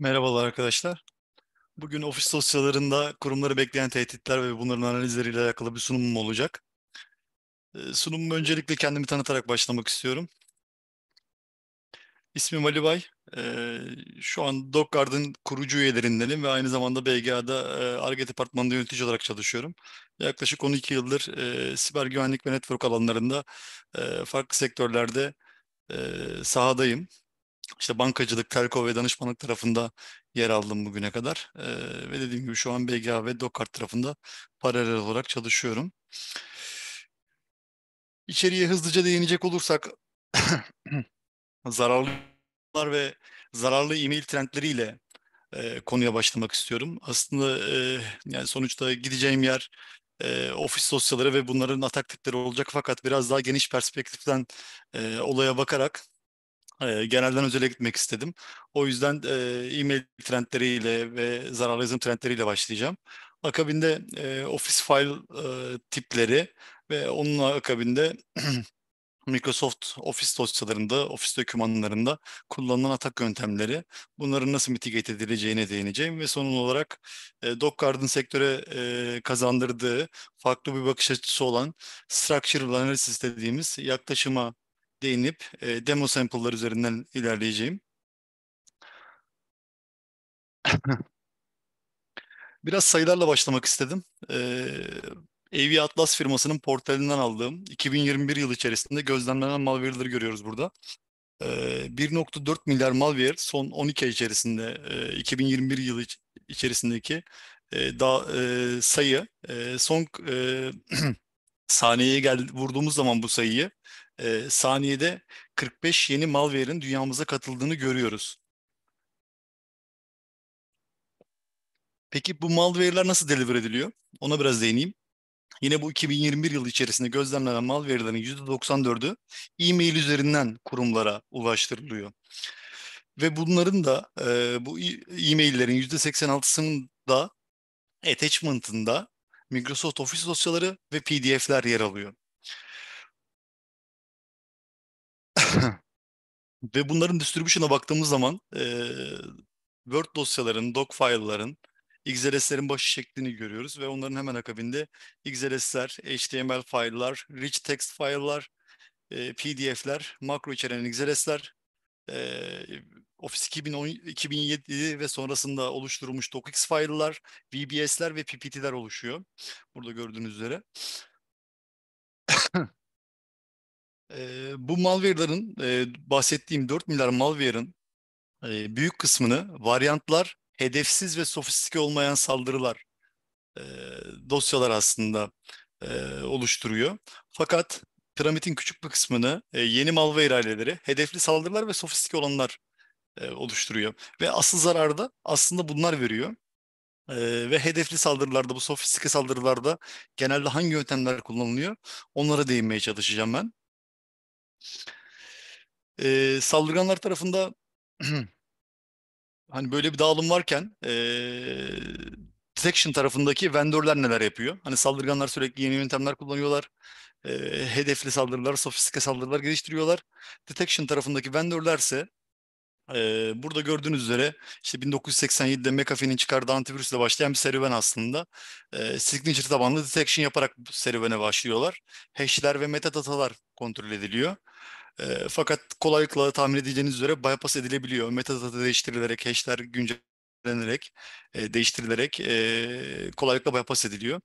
Merhabalar arkadaşlar. Bugün ofis dosyalarında kurumları bekleyen tehditler ve bunların analizleriyle alakalı bir sunumum olacak. Ee, sunumumu öncelikle kendimi tanıtarak başlamak istiyorum. İsmim Ali Bay. Ee, şu an DocGuard'ın kurucu üyelerindenim ve aynı zamanda BGA'da e, ARGE departmanında yönetici olarak çalışıyorum. Yaklaşık 12 yıldır e, siber güvenlik ve network alanlarında e, farklı sektörlerde sahadayım işte bankacılık, telko ve danışmanlık tarafında yer aldım bugüne kadar. E, ve dediğim gibi şu an BGA ve Dokart tarafında paralel olarak çalışıyorum. İçeriye hızlıca değinecek olursak zararlılar ve zararlı e-mail trendleriyle e, konuya başlamak istiyorum. Aslında e, yani sonuçta gideceğim yer e, ofis dosyaları ve bunların atak tipleri olacak fakat biraz daha geniş perspektiften e, olaya bakarak e, genelden özele gitmek istedim. O yüzden e-mail trendleriyle ve zararlı trendleriyle başlayacağım. Akabinde e, office file e, tipleri ve onun akabinde Microsoft Office dosyalarında, ofis dokümanlarında kullanılan atak yöntemleri, bunların nasıl mitigate edileceğine değineceğim ve son olarak e, DocGuard'ın sektöre e, kazandırdığı farklı bir bakış açısı olan structural analysis dediğimiz yaklaşıma değinip e, demo sample'lar üzerinden ilerleyeceğim. Biraz sayılarla başlamak istedim. Ee, AV Atlas firmasının portalinden aldığım 2021 yıl içerisinde gözlemlenen malware'ları görüyoruz burada. Ee, 1.4 milyar malware son 12 ay içerisinde e, 2021 yılı iç içerisindeki e, da, e, sayı e, son e, saniyeye geldi vurduğumuz zaman bu sayıyı e, saniyede 45 yeni malware'in dünyamıza katıldığını görüyoruz. Peki bu malware'ler nasıl deliver ediliyor? Ona biraz değineyim. Yine bu 2021 yılı içerisinde gözlemlenen malware'lerin %94'ü e-mail üzerinden kurumlara ulaştırılıyor. Ve bunların da e, bu e-maillerin %86'sının da attachment'ında Microsoft Office dosyaları ve PDF'ler yer alıyor. Ve bunların distribution'a baktığımız zaman e, Word dosyaların, doc file'ların, XLS'lerin başı şeklini görüyoruz ve onların hemen akabinde XLS'ler, HTML file'lar, rich text file'lar, e, PDF'ler, makro içeren XLS'ler, e, Office 2010, 2007 ve sonrasında oluşturulmuş docx file'lar, VBS'ler ve PPT'ler oluşuyor. Burada gördüğünüz üzere. E, bu malware'ların e, bahsettiğim 4 milyar malware'ın e, büyük kısmını varyantlar, hedefsiz ve sofistike olmayan saldırılar e, dosyalar aslında e, oluşturuyor. Fakat piramidin küçük bir kısmını e, yeni malware aileleri, hedefli saldırılar ve sofistike olanlar e, oluşturuyor. Ve asıl zararı da aslında bunlar veriyor. E, ve hedefli saldırılarda, bu sofistike saldırılarda genelde hangi yöntemler kullanılıyor onlara değinmeye çalışacağım ben. E, saldırganlar tarafında hani böyle bir dağılım varken e, ee, detection tarafındaki vendorlar neler yapıyor? Hani saldırganlar sürekli yeni yöntemler kullanıyorlar. E, hedefli saldırılar, sofistike saldırılar geliştiriyorlar. Detection tarafındaki vendorlar ise burada gördüğünüz üzere işte 1987'de McAfee'nin çıkardığı antivirüsle başlayan bir serüven aslında. Ee, signature tabanlı detection yaparak serüvene başlıyorlar. Hash'ler ve metadatalar kontrol ediliyor. Ee, fakat kolaylıkla tahmin edeceğiniz üzere bypass edilebiliyor. Metadata değiştirilerek, hash'ler güncellenerek, e, değiştirilerek e, kolaylıkla bypass ediliyor.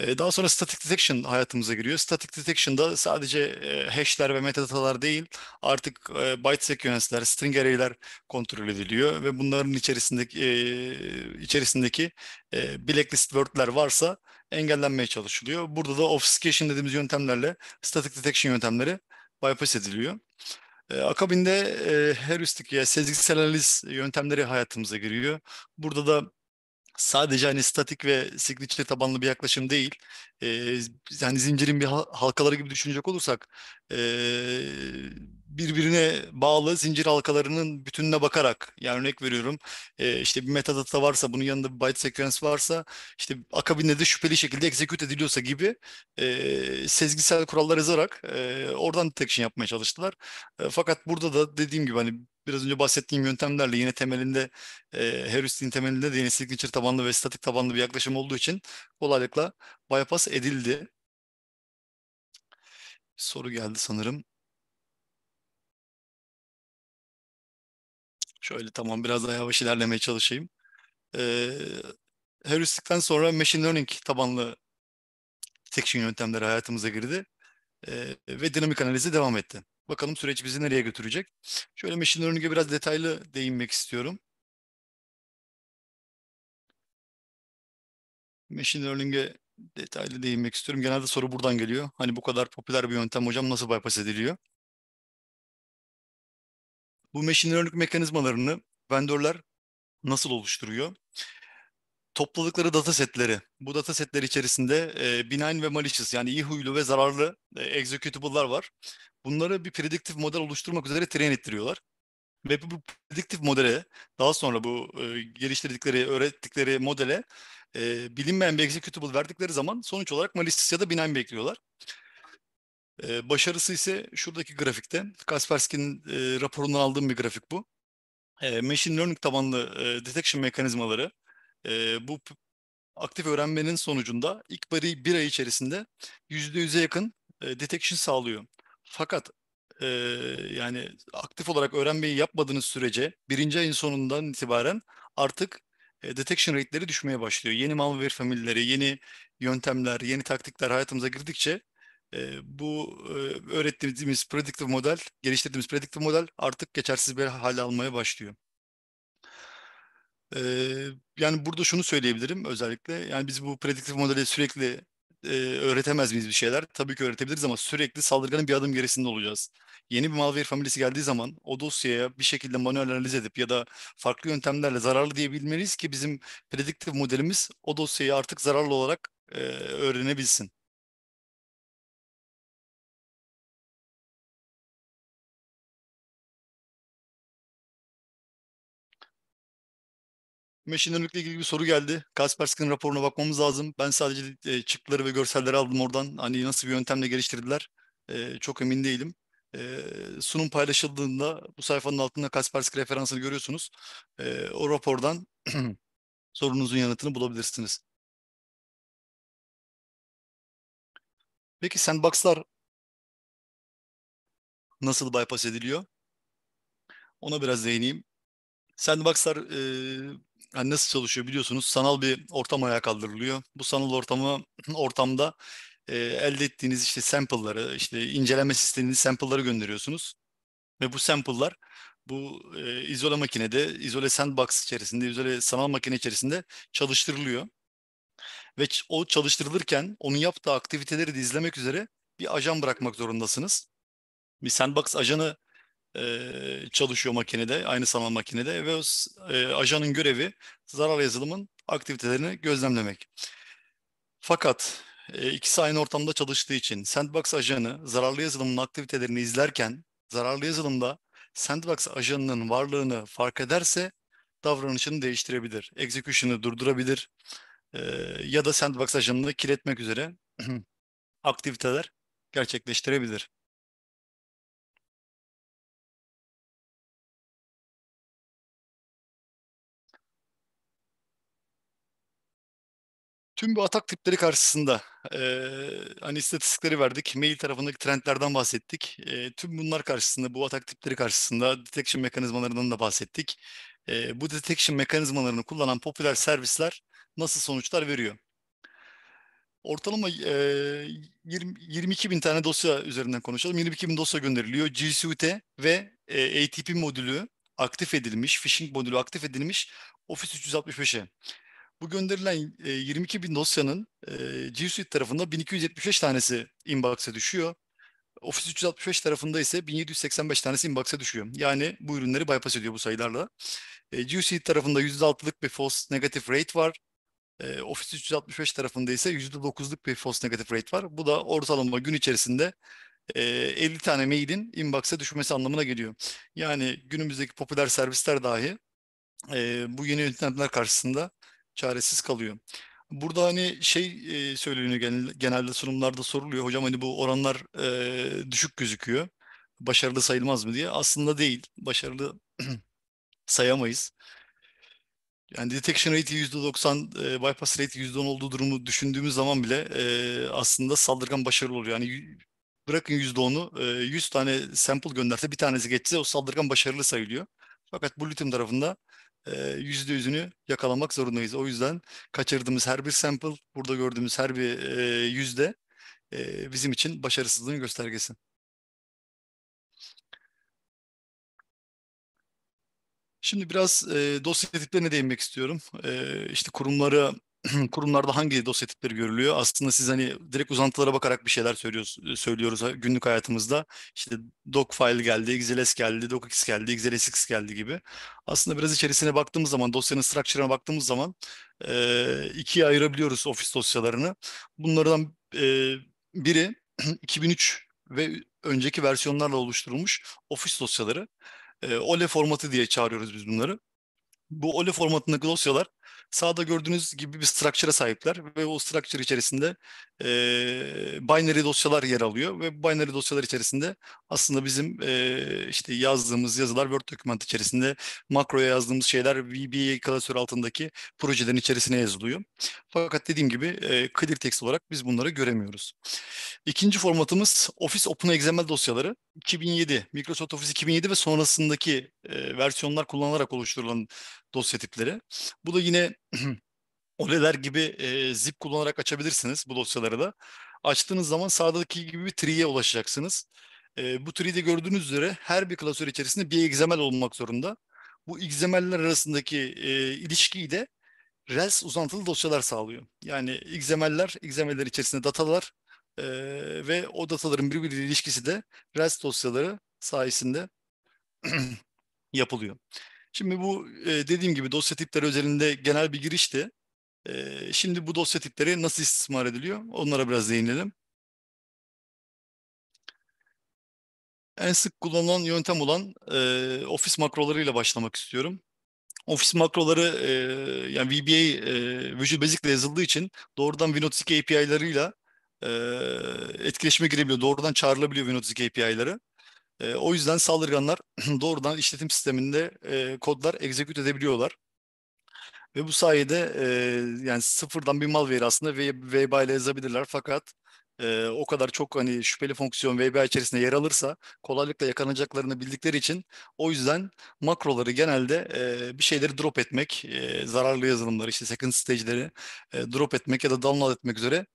Ee, daha sonra static detection hayatımıza giriyor. Static detection'da sadece e, hash'ler ve metadatalar değil artık e, byte sequence'ler, string array'ler kontrol ediliyor ve bunların içerisindeki e, içerisindeki blacklist word'ler varsa engellenmeye çalışılıyor. Burada da obfuscation dediğimiz yöntemlerle static detection yöntemleri bypass ediliyor. akabinde e, heuristik ya sezgisel analiz yöntemleri hayatımıza giriyor. Burada da sadece hani statik ve signature tabanlı bir yaklaşım değil. E, yani zincirin bir halkaları gibi düşünecek olursak e, birbirine bağlı zincir halkalarının bütününe bakarak yani örnek veriyorum e, işte bir metadata varsa bunun yanında bir byte sekans varsa işte akabinde de şüpheli şekilde execute ediliyorsa gibi e, sezgisel kurallar yazarak e, oradan detection yapmaya çalıştılar. E, fakat burada da dediğim gibi hani biraz önce bahsettiğim yöntemlerle yine temelinde e, heuristiğin temelinde de yine signature tabanlı ve statik tabanlı bir yaklaşım olduğu için kolaylıkla bypass edildi. Soru geldi sanırım. Şöyle tamam biraz daha yavaş ilerlemeye çalışayım. Ee, heuristikten sonra machine learning tabanlı detection yöntemleri hayatımıza girdi. Ee, ve dinamik analizi devam etti. Bakalım süreç bizi nereye götürecek. Şöyle machine learning'e biraz detaylı değinmek istiyorum. Machine learning'e detaylı değinmek istiyorum. Genelde soru buradan geliyor. Hani bu kadar popüler bir yöntem hocam nasıl bypass ediliyor? Bu machine learning mekanizmalarını vendorlar nasıl oluşturuyor? Topladıkları data setleri. Bu data setleri içerisinde e, benign ve malicious yani iyi huylu ve zararlı e, executable'lar var bunları bir prediktif model oluşturmak üzere train ettiriyorlar. Ve bu prediktif modele daha sonra bu e, geliştirdikleri, öğrettikleri modele e, bilinmeyen bir executable verdikleri zaman sonuç olarak malicious ya da binen bekliyorlar. E, başarısı ise şuradaki grafikte. Kaspersky'nin e, raporundan aldığım bir grafik bu. E, machine learning tabanlı e, detection mekanizmaları e, bu aktif öğrenmenin sonucunda ilk bir ay içerisinde %100'e yakın e, detection sağlıyor. Fakat e, yani aktif olarak öğrenmeyi yapmadığınız sürece birinci ayın sonundan itibaren artık e, detection rate'leri düşmeye başlıyor. Yeni malware familyleri, yeni yöntemler, yeni taktikler hayatımıza girdikçe e, bu e, öğrettiğimiz predictive model, geliştirdiğimiz predictive model artık geçersiz bir hale almaya başlıyor. E, yani burada şunu söyleyebilirim özellikle. Yani biz bu predictive modeli sürekli e, öğretemez miyiz bir şeyler? Tabii ki öğretebiliriz ama sürekli saldırganın bir adım gerisinde olacağız. Yeni bir malware familesi geldiği zaman o dosyaya bir şekilde manuel analiz edip ya da farklı yöntemlerle zararlı diyebilmeliyiz ki bizim prediktif modelimiz o dosyayı artık zararlı olarak e, öğrenebilsin. Machine Learning'le ilgili bir soru geldi. Kaspersky'nin raporuna bakmamız lazım. Ben sadece e, çıktıları ve görselleri aldım oradan. Hani nasıl bir yöntemle geliştirdiler e, çok emin değilim. E, sunum paylaşıldığında bu sayfanın altında Kaspersky referansını görüyorsunuz. E, o rapordan sorunuzun yanıtını bulabilirsiniz. Peki sandboxlar nasıl bypass ediliyor? Ona biraz değineyim. Sandboxlar e, yani nasıl çalışıyor biliyorsunuz sanal bir ortam ayağa kaldırılıyor. Bu sanal ortamı ortamda e, elde ettiğiniz işte sample'ları, işte inceleme sisteminiz sample'ları gönderiyorsunuz. Ve bu sample'lar bu e, izole makinede, izole sandbox içerisinde, izole sanal makine içerisinde çalıştırılıyor. Ve o çalıştırılırken onun yaptığı aktiviteleri de izlemek üzere bir ajan bırakmak zorundasınız. Bir sandbox ajanı e, çalışıyor makinede, aynı sanal makinede ve e, ajanın görevi zarar yazılımın aktivitelerini gözlemlemek. Fakat e, ikisi aynı ortamda çalıştığı için Sandbox ajanı zararlı yazılımın aktivitelerini izlerken zararlı yazılımda Sandbox ajanının varlığını fark ederse davranışını değiştirebilir, execution'ı durdurabilir e, ya da Sandbox ajanını kirletmek üzere aktiviteler gerçekleştirebilir. Tüm bu atak tipleri karşısında e, hani istatistikleri verdik, mail tarafındaki trendlerden bahsettik. E, tüm bunlar karşısında, bu atak tipleri karşısında detection mekanizmalarından da bahsettik. E, bu detection mekanizmalarını kullanan popüler servisler nasıl sonuçlar veriyor? Ortalama e, 20, 22 bin tane dosya üzerinden konuşalım. 22 bin dosya gönderiliyor. G Suite ve e, ATP modülü aktif edilmiş, phishing modülü aktif edilmiş Office 365'e. Bu gönderilen 22 e, bin dosyanın e, G Suite tarafında 1275 tanesi inbox'a düşüyor. Office 365 tarafında ise 1785 tanesi inbox'a düşüyor. Yani bu ürünleri bypass ediyor bu sayılarla. E, G Suite tarafında %6'lık bir false negative rate var. Office 365 tarafında ise %9'luk bir false negative rate var. Bu da ortalama gün içerisinde 50 tane mailin inbox'a düşmesi anlamına geliyor. Yani günümüzdeki popüler servisler dahi bu yeni yöntemler karşısında çaresiz kalıyor. Burada hani şey e, söyleniyor genelde sunumlarda soruluyor. Hocam hani bu oranlar e, düşük gözüküyor. Başarılı sayılmaz mı diye. Aslında değil. Başarılı sayamayız. Yani detection rate %90, e, bypass rate %10 olduğu durumu düşündüğümüz zaman bile e, aslında saldırgan başarılı oluyor. Yani bırakın %10'u, e, 100 tane sample gönderse bir tanesi geçse o saldırgan başarılı sayılıyor. Fakat Blue Team tarafında e, yüzde yüzünü yakalamak zorundayız. O yüzden kaçırdığımız her bir sample, burada gördüğümüz her bir e, yüzde e, bizim için başarısızlığın göstergesi. Şimdi biraz e, dosya tiplerine değinmek istiyorum. E, işte kurumlara kurumlarda hangi dosya tipleri görülüyor? Aslında siz hani direkt uzantılara bakarak bir şeyler söylüyoruz, e, söylüyoruz günlük hayatımızda. İşte file geldi, XLS geldi, docx geldi, XLSX geldi gibi. Aslında biraz içerisine baktığımız zaman, dosyanın structure'ına baktığımız zaman e, ikiye ayırabiliyoruz ofis dosyalarını. Bunlardan e, biri 2003 ve önceki versiyonlarla oluşturulmuş ofis dosyaları. E, OLE formatı diye çağırıyoruz biz bunları. Bu OLE formatındaki dosyalar Sağda gördüğünüz gibi bir structure'a sahipler ve o structure içerisinde e, binary dosyalar yer alıyor ve bu binary dosyalar içerisinde aslında bizim e, işte yazdığımız yazılar Word dokümanı içerisinde makroya yazdığımız şeyler VBA klasör altındaki projelerin içerisine yazılıyor. Fakat dediğim gibi e, clear text olarak biz bunları göremiyoruz. İkinci formatımız Office OpenXML dosyaları. 2007, Microsoft Office 2007 ve sonrasındaki e, versiyonlar kullanılarak oluşturulan dosya tipleri. Bu da yine OLED'ler gibi e, zip kullanarak açabilirsiniz bu dosyaları da. Açtığınız zaman sağdaki gibi bir tree'ye ulaşacaksınız. E, bu tree'de gördüğünüz üzere her bir klasör içerisinde bir XML olmak zorunda. Bu XML'ler arasındaki e, ilişkiyi de res uzantılı dosyalar sağlıyor. Yani XML'ler, XML'ler içerisinde datalar e, ve o dataların birbiriyle ilişkisi de res dosyaları sayesinde yapılıyor. Şimdi bu e, dediğim gibi dosya tipleri özelinde genel bir girişti. E, şimdi bu dosya tipleri nasıl istismar ediliyor? Onlara biraz değinelim. En sık kullanılan yöntem olan e, ofis makrolarıyla başlamak istiyorum. Ofis makroları e, yani VBA e, Visual Basic ile yazıldığı için doğrudan Win32 API'larıyla e, etkileşime girebiliyor. Doğrudan çağrılabiliyor Win32 API'ları. E, o yüzden saldırganlar doğrudan işletim sisteminde e, kodlar execute edebiliyorlar. Ve bu sayede e, yani sıfırdan bir malware aslında VBA ile yazabilirler fakat e, o kadar çok hani şüpheli fonksiyon VBA içerisinde yer alırsa kolaylıkla yakalanacaklarını bildikleri için o yüzden makroları genelde e, bir şeyleri drop etmek, e, zararlı yazılımları işte second stage'leri e, drop etmek ya da download etmek üzere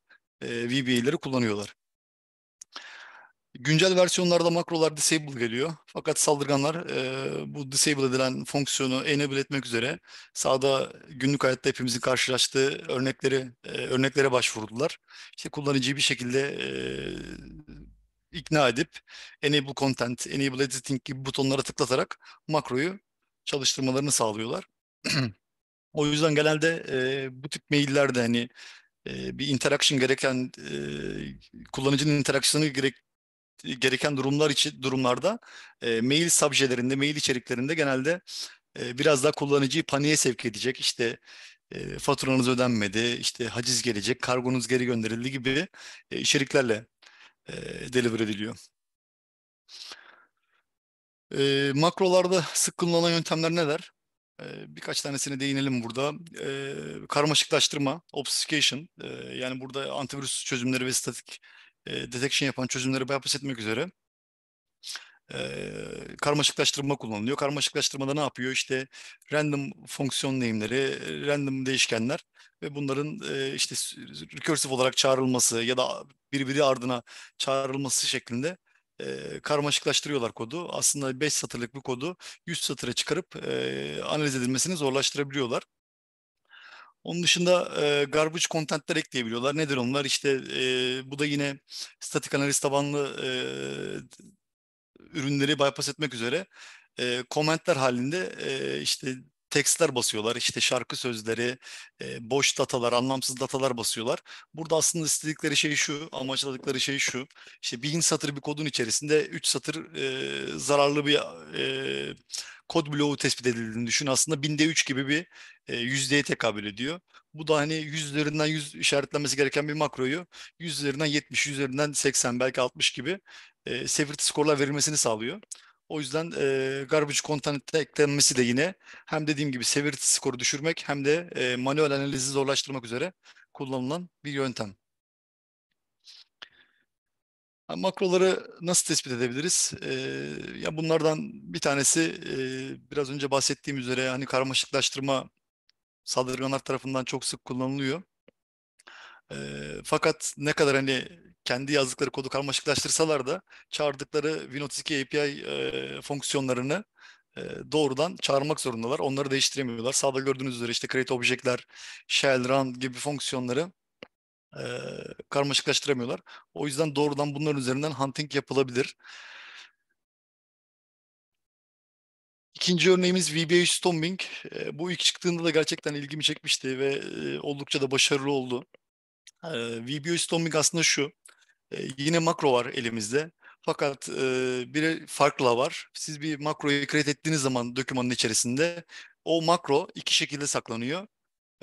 e, VBA'leri kullanıyorlar. Güncel versiyonlarda makrolar disable geliyor. Fakat saldırganlar e, bu disable edilen fonksiyonu enable etmek üzere sağda günlük hayatta hepimizin karşılaştığı örnekleri e, örneklere başvurdular. İşte kullanıcıyı bir şekilde e, ikna edip enable content, enable editing gibi butonlara tıklatarak makroyu çalıştırmalarını sağlıyorlar. o yüzden genelde e, bu tip maillerde hani e, bir interaction gereken e, kullanıcının interaksiyonu gerek, gereken durumlar için durumlarda e, mail subjelerinde, mail içeriklerinde genelde e, biraz daha kullanıcıyı paniğe sevk edecek. İşte e, faturanız ödenmedi, işte haciz gelecek, kargonuz geri gönderildi gibi e, içeriklerle e, deliver ediliyor. E, makrolarda sık kullanılan yöntemler neler? E, birkaç tanesine değinelim burada. E, karmaşıklaştırma, obfuscation, e, yani burada antivirüs çözümleri ve statik e, detection yapan çözümleri bypass etmek üzere e, karmaşıklaştırma kullanılıyor. Karmaşıklaştırmada ne yapıyor? İşte random fonksiyon name'leri, random değişkenler ve bunların e, işte recursive olarak çağrılması ya da birbiri ardına çağrılması şeklinde e, karmaşıklaştırıyorlar kodu. Aslında 5 satırlık bir kodu 100 satıra çıkarıp e, analiz edilmesini zorlaştırabiliyorlar. Onun dışında e, garbage contentler ekleyebiliyorlar. Nedir onlar? İşte e, bu da yine statik analiz tabanlı e, ürünleri bypass etmek üzere e, komentler halinde e, işte tekstler basıyorlar. İşte şarkı sözleri, e, boş datalar, anlamsız datalar basıyorlar. Burada aslında istedikleri şey şu, amaçladıkları şey şu. İşte bin satır bir kodun içerisinde üç satır e, zararlı bir e, kod bloğu tespit edildiğini düşün. Aslında binde 3 gibi bir e, yüzdeye tekabül ediyor. Bu da hani 100 üzerinden 100 işaretlenmesi gereken bir makroyu 100 üzerinden 70, 100 üzerinden 80 belki 60 gibi e, sevirti skorlar verilmesini sağlıyor. O yüzden e, garbage content'e eklenmesi de yine hem dediğim gibi severity skoru düşürmek hem de e, manuel analizi zorlaştırmak üzere kullanılan bir yöntem. Yani makroları nasıl tespit edebiliriz? E, ya bunlardan bir tanesi e, biraz önce bahsettiğim üzere hani karmaşıklaştırma saldırganlar tarafından çok sık kullanılıyor. E, fakat ne kadar hani kendi yazdıkları kodu karmaşıklaştırsalar da çağırdıkları Windows 2 API e, fonksiyonlarını e, doğrudan çağırmak zorundalar. Onları değiştiremiyorlar. Sağda gördüğünüz üzere işte create objectler, shell, run gibi fonksiyonları e, karmaşıklaştıramıyorlar. O yüzden doğrudan bunların üzerinden hunting yapılabilir. İkinci örneğimiz VBA Stomping. E, bu ilk çıktığında da gerçekten ilgimi çekmişti ve e, oldukça da başarılı oldu. E, VBA Storming aslında şu. Ee, yine makro var elimizde. Fakat e, bir farkla var. Siz bir makroyu create ettiğiniz zaman dokümanın içerisinde o makro iki şekilde saklanıyor.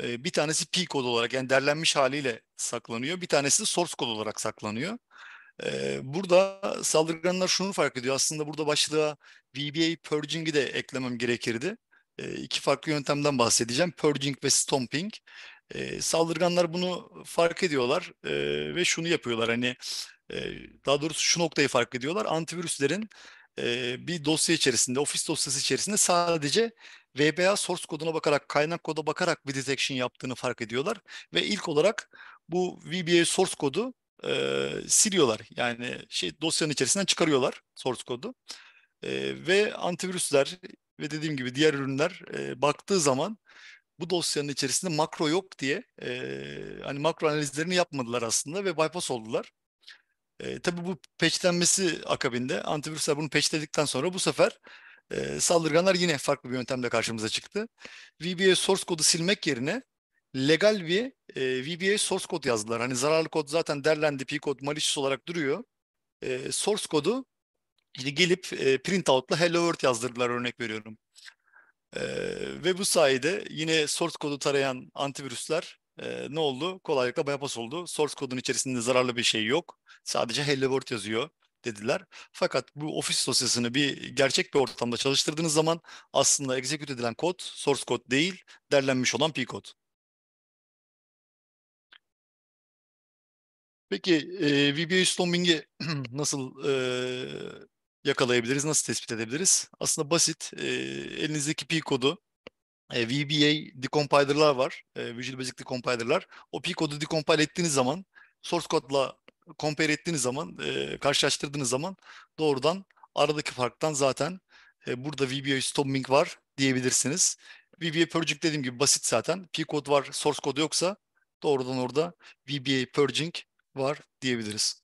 E, bir tanesi P kod olarak yani derlenmiş haliyle saklanıyor. Bir tanesi de source kod olarak saklanıyor. E, burada saldırganlar şunu fark ediyor. Aslında burada başlığa VBA purging'i de eklemem gerekirdi. E, iki farklı yöntemden bahsedeceğim. Purging ve stomping. E, saldırganlar bunu fark ediyorlar e, ve şunu yapıyorlar hani e, daha doğrusu şu noktayı fark ediyorlar. Antivirüslerin e, bir dosya içerisinde, ofis dosyası içerisinde sadece VBA source koduna bakarak, kaynak koda bakarak bir detection yaptığını fark ediyorlar ve ilk olarak bu VBA source kodu e, siliyorlar. Yani şey dosyanın içerisinden çıkarıyorlar source kodu. E, ve antivirüsler ve dediğim gibi diğer ürünler e, baktığı zaman bu dosyanın içerisinde makro yok diye e, hani makro analizlerini yapmadılar aslında ve bypass oldular. E, tabii bu peçlenmesi akabinde antivirüsler bunu peçledikten sonra bu sefer e, saldırganlar yine farklı bir yöntemle karşımıza çıktı. VBA source kodu silmek yerine legal bir e, VBA source kod yazdılar. Hani zararlı kod zaten derlendi, p-kod malicious olarak duruyor. E, source kodu işte gelip e, printout'la hello world yazdırdılar örnek veriyorum. E, ve bu sayede yine source kodu tarayan antivirüsler e, ne oldu? Kolaylıkla bypass oldu. Source kodun içerisinde zararlı bir şey yok. Sadece hello world yazıyor dediler. Fakat bu ofis dosyasını bir gerçek bir ortamda çalıştırdığınız zaman aslında execute edilen kod source kod değil, derlenmiş olan p kod. Peki e, VBA Storming'i nasıl e, yakalayabiliriz? Nasıl tespit edebiliriz? Aslında basit. E, elinizdeki pi kodu e, VBA decompiler'lar var. E, Visual Basic decompiler'lar. O pi kodu decompile ettiğiniz zaman source code'la compare ettiğiniz zaman, e, karşılaştırdığınız zaman doğrudan aradaki farktan zaten e, burada VBA Storming var diyebilirsiniz. VBA Purging dediğim gibi basit zaten. P kod var, source kod yoksa doğrudan orada VBA Purging var diyebiliriz.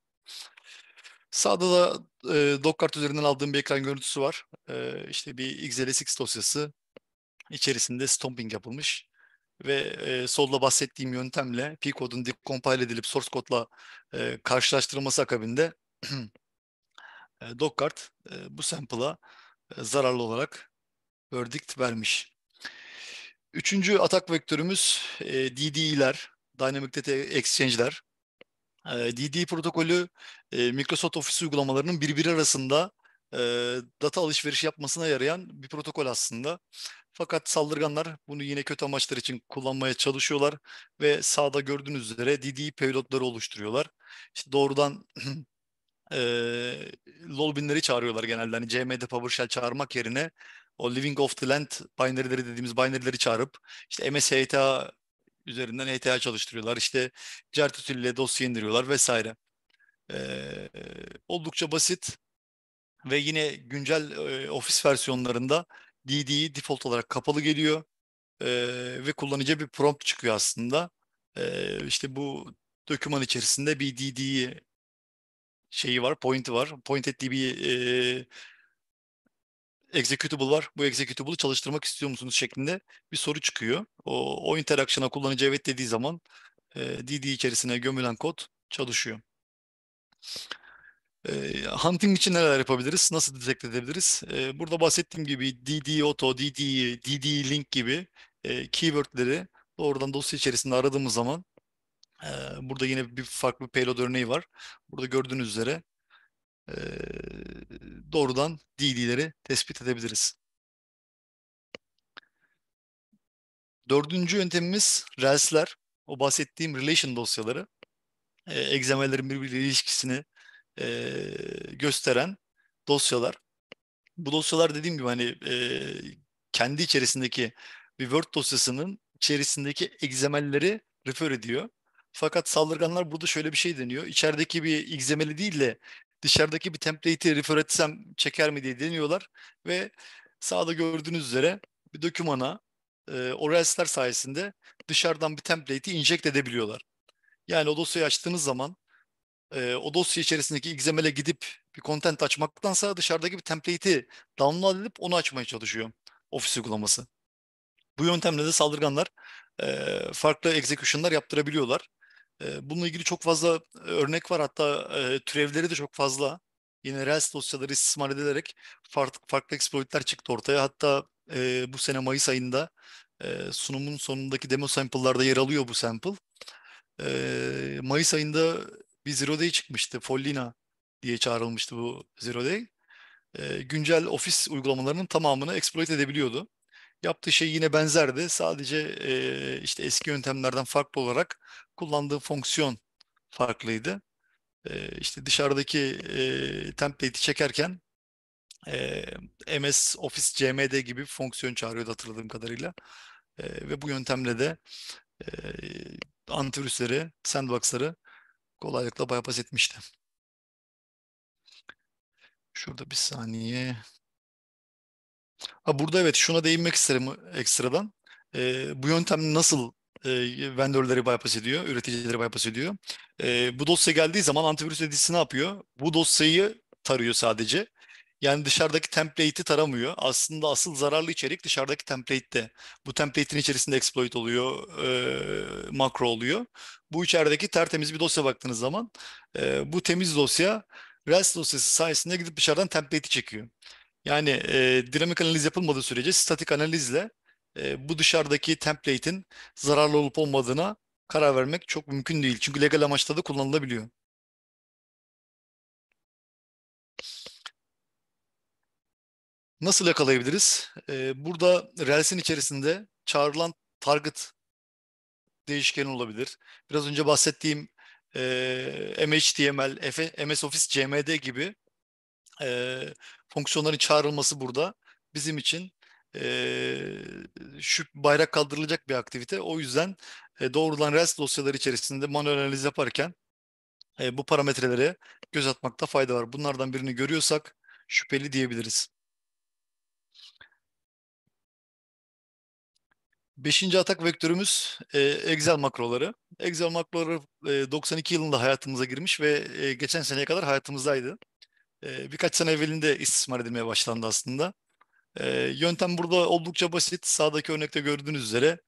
Sağda da e, Dockart üzerinden aldığım bir ekran görüntüsü var. E, işte bir XLSX dosyası içerisinde stomping yapılmış ve e, solda bahsettiğim yöntemle P-Code'un decompile edilip source kodla e, karşılaştırılması akabinde e, Dockart e, bu sample'a e, zararlı olarak verdict vermiş. Üçüncü atak vektörümüz e, DDE'ler, Dynamic Data Exchange'ler e, DD protokolü Microsoft Office uygulamalarının birbiri arasında data alışveriş yapmasına yarayan bir protokol aslında. Fakat saldırganlar bunu yine kötü amaçlar için kullanmaya çalışıyorlar ve sağda gördüğünüz üzere DD payloadları oluşturuyorlar. İşte doğrudan e, lolbinleri çağırıyorlar genelde. Hani CMD PowerShell çağırmak yerine o Living of the Land binary'leri dediğimiz binary'leri çağırıp işte MSHA üzerinden e HTA çalıştırıyorlar. İşte ticaret usulüyle dosya indiriyorlar vesaire. Ee, oldukça basit ve yine güncel e, ofis versiyonlarında DD'yi default olarak kapalı geliyor e, ve kullanıcı bir prompt çıkıyor aslında. E, işte bu doküman içerisinde bir DD'yi şeyi var, pointi var. Point ettiği bir e, executable var. Bu executable'ı çalıştırmak istiyor musunuz şeklinde bir soru çıkıyor. O, o interaction'a kullanıcı evet dediği zaman e, DD içerisine gömülen kod çalışıyor. E, hunting için neler yapabiliriz? Nasıl detect edebiliriz? E, burada bahsettiğim gibi DD auto, DD, DD link gibi e, keywordleri doğrudan dosya içerisinde aradığımız zaman e, burada yine bir farklı payload örneği var. Burada gördüğünüz üzere e, doğrudan DD'leri tespit edebiliriz. Dördüncü yöntemimiz RELS'ler. O bahsettiğim relation dosyaları. E, egzamerlerin birbiriyle ilişkisini e, gösteren dosyalar. Bu dosyalar dediğim gibi hani e, kendi içerisindeki bir Word dosyasının içerisindeki egzemelleri refer ediyor. Fakat saldırganlar burada şöyle bir şey deniyor. İçerideki bir egzemeli değil de dışarıdaki bir template'i refer etsem çeker mi diye deniyorlar ve sağda gördüğünüz üzere bir dokümana e, ORS'ler sayesinde dışarıdan bir template'i inject edebiliyorlar. Yani o dosyayı açtığınız zaman e, o dosya içerisindeki XML'e gidip bir content açmaktansa dışarıdaki bir template'i download edip onu açmaya çalışıyor ofis uygulaması. Bu yöntemle de saldırganlar e, farklı execution'lar yaptırabiliyorlar. Bununla ilgili çok fazla örnek var hatta türevleri de çok fazla. Yine Rails dosyaları istismar edilerek farklı, farklı exploitler çıktı ortaya. Hatta e, bu sene Mayıs ayında e, sunumun sonundaki demo sample'larda yer alıyor bu sample. E, Mayıs ayında bir Zero Day çıkmıştı. Follina diye çağrılmıştı bu Zero Day. E, güncel ofis uygulamalarının tamamını exploit edebiliyordu. Yaptığı şey yine benzerdi. Sadece e, işte eski yöntemlerden farklı olarak kullandığı fonksiyon farklıydı. E, işte dışarıdaki e, template'i çekerken e, MS Office CMD gibi bir fonksiyon çağırıyordu hatırladığım kadarıyla. E, ve bu yöntemle de e, antivirüsleri, sandboxları kolaylıkla bypass etmişti. Şurada bir saniye. Ha, burada evet şuna değinmek isterim e, ekstradan. E, bu yöntem nasıl e, vendorları bypass ediyor, üreticileri bypass ediyor. E, bu dosya geldiği zaman antivirüs üreticisi ne yapıyor? Bu dosyayı tarıyor sadece. Yani dışarıdaki template'i taramıyor. Aslında asıl zararlı içerik dışarıdaki template'te. Bu template'in içerisinde exploit oluyor, e, makro oluyor. Bu içerideki tertemiz bir dosya baktığınız zaman e, bu temiz dosya REST dosyası sayesinde gidip dışarıdan template'i çekiyor. Yani e, dinamik analiz yapılmadığı sürece statik analizle e, bu dışarıdaki template'in zararlı olup olmadığına karar vermek çok mümkün değil. Çünkü legal amaçta da kullanılabiliyor. Nasıl yakalayabiliriz? Ee, burada relsin içerisinde çağrılan target değişkeni olabilir. Biraz önce bahsettiğim e, MHTML, F, MS Office, CMD gibi e, fonksiyonların çağrılması burada bizim için e, şu bayrak kaldırılacak bir aktivite. O yüzden e, doğrudan res dosyaları içerisinde manuel analiz yaparken e, bu parametrelere göz atmakta fayda var. Bunlardan birini görüyorsak şüpheli diyebiliriz. Beşinci atak vektörümüz e, Excel makroları. Excel makroları e, 92 yılında hayatımıza girmiş ve e, geçen seneye kadar hayatımızdaydı. E, birkaç sene evvelinde istismar edilmeye başlandı aslında. E, yöntem burada oldukça basit. Sağdaki örnekte gördüğünüz üzere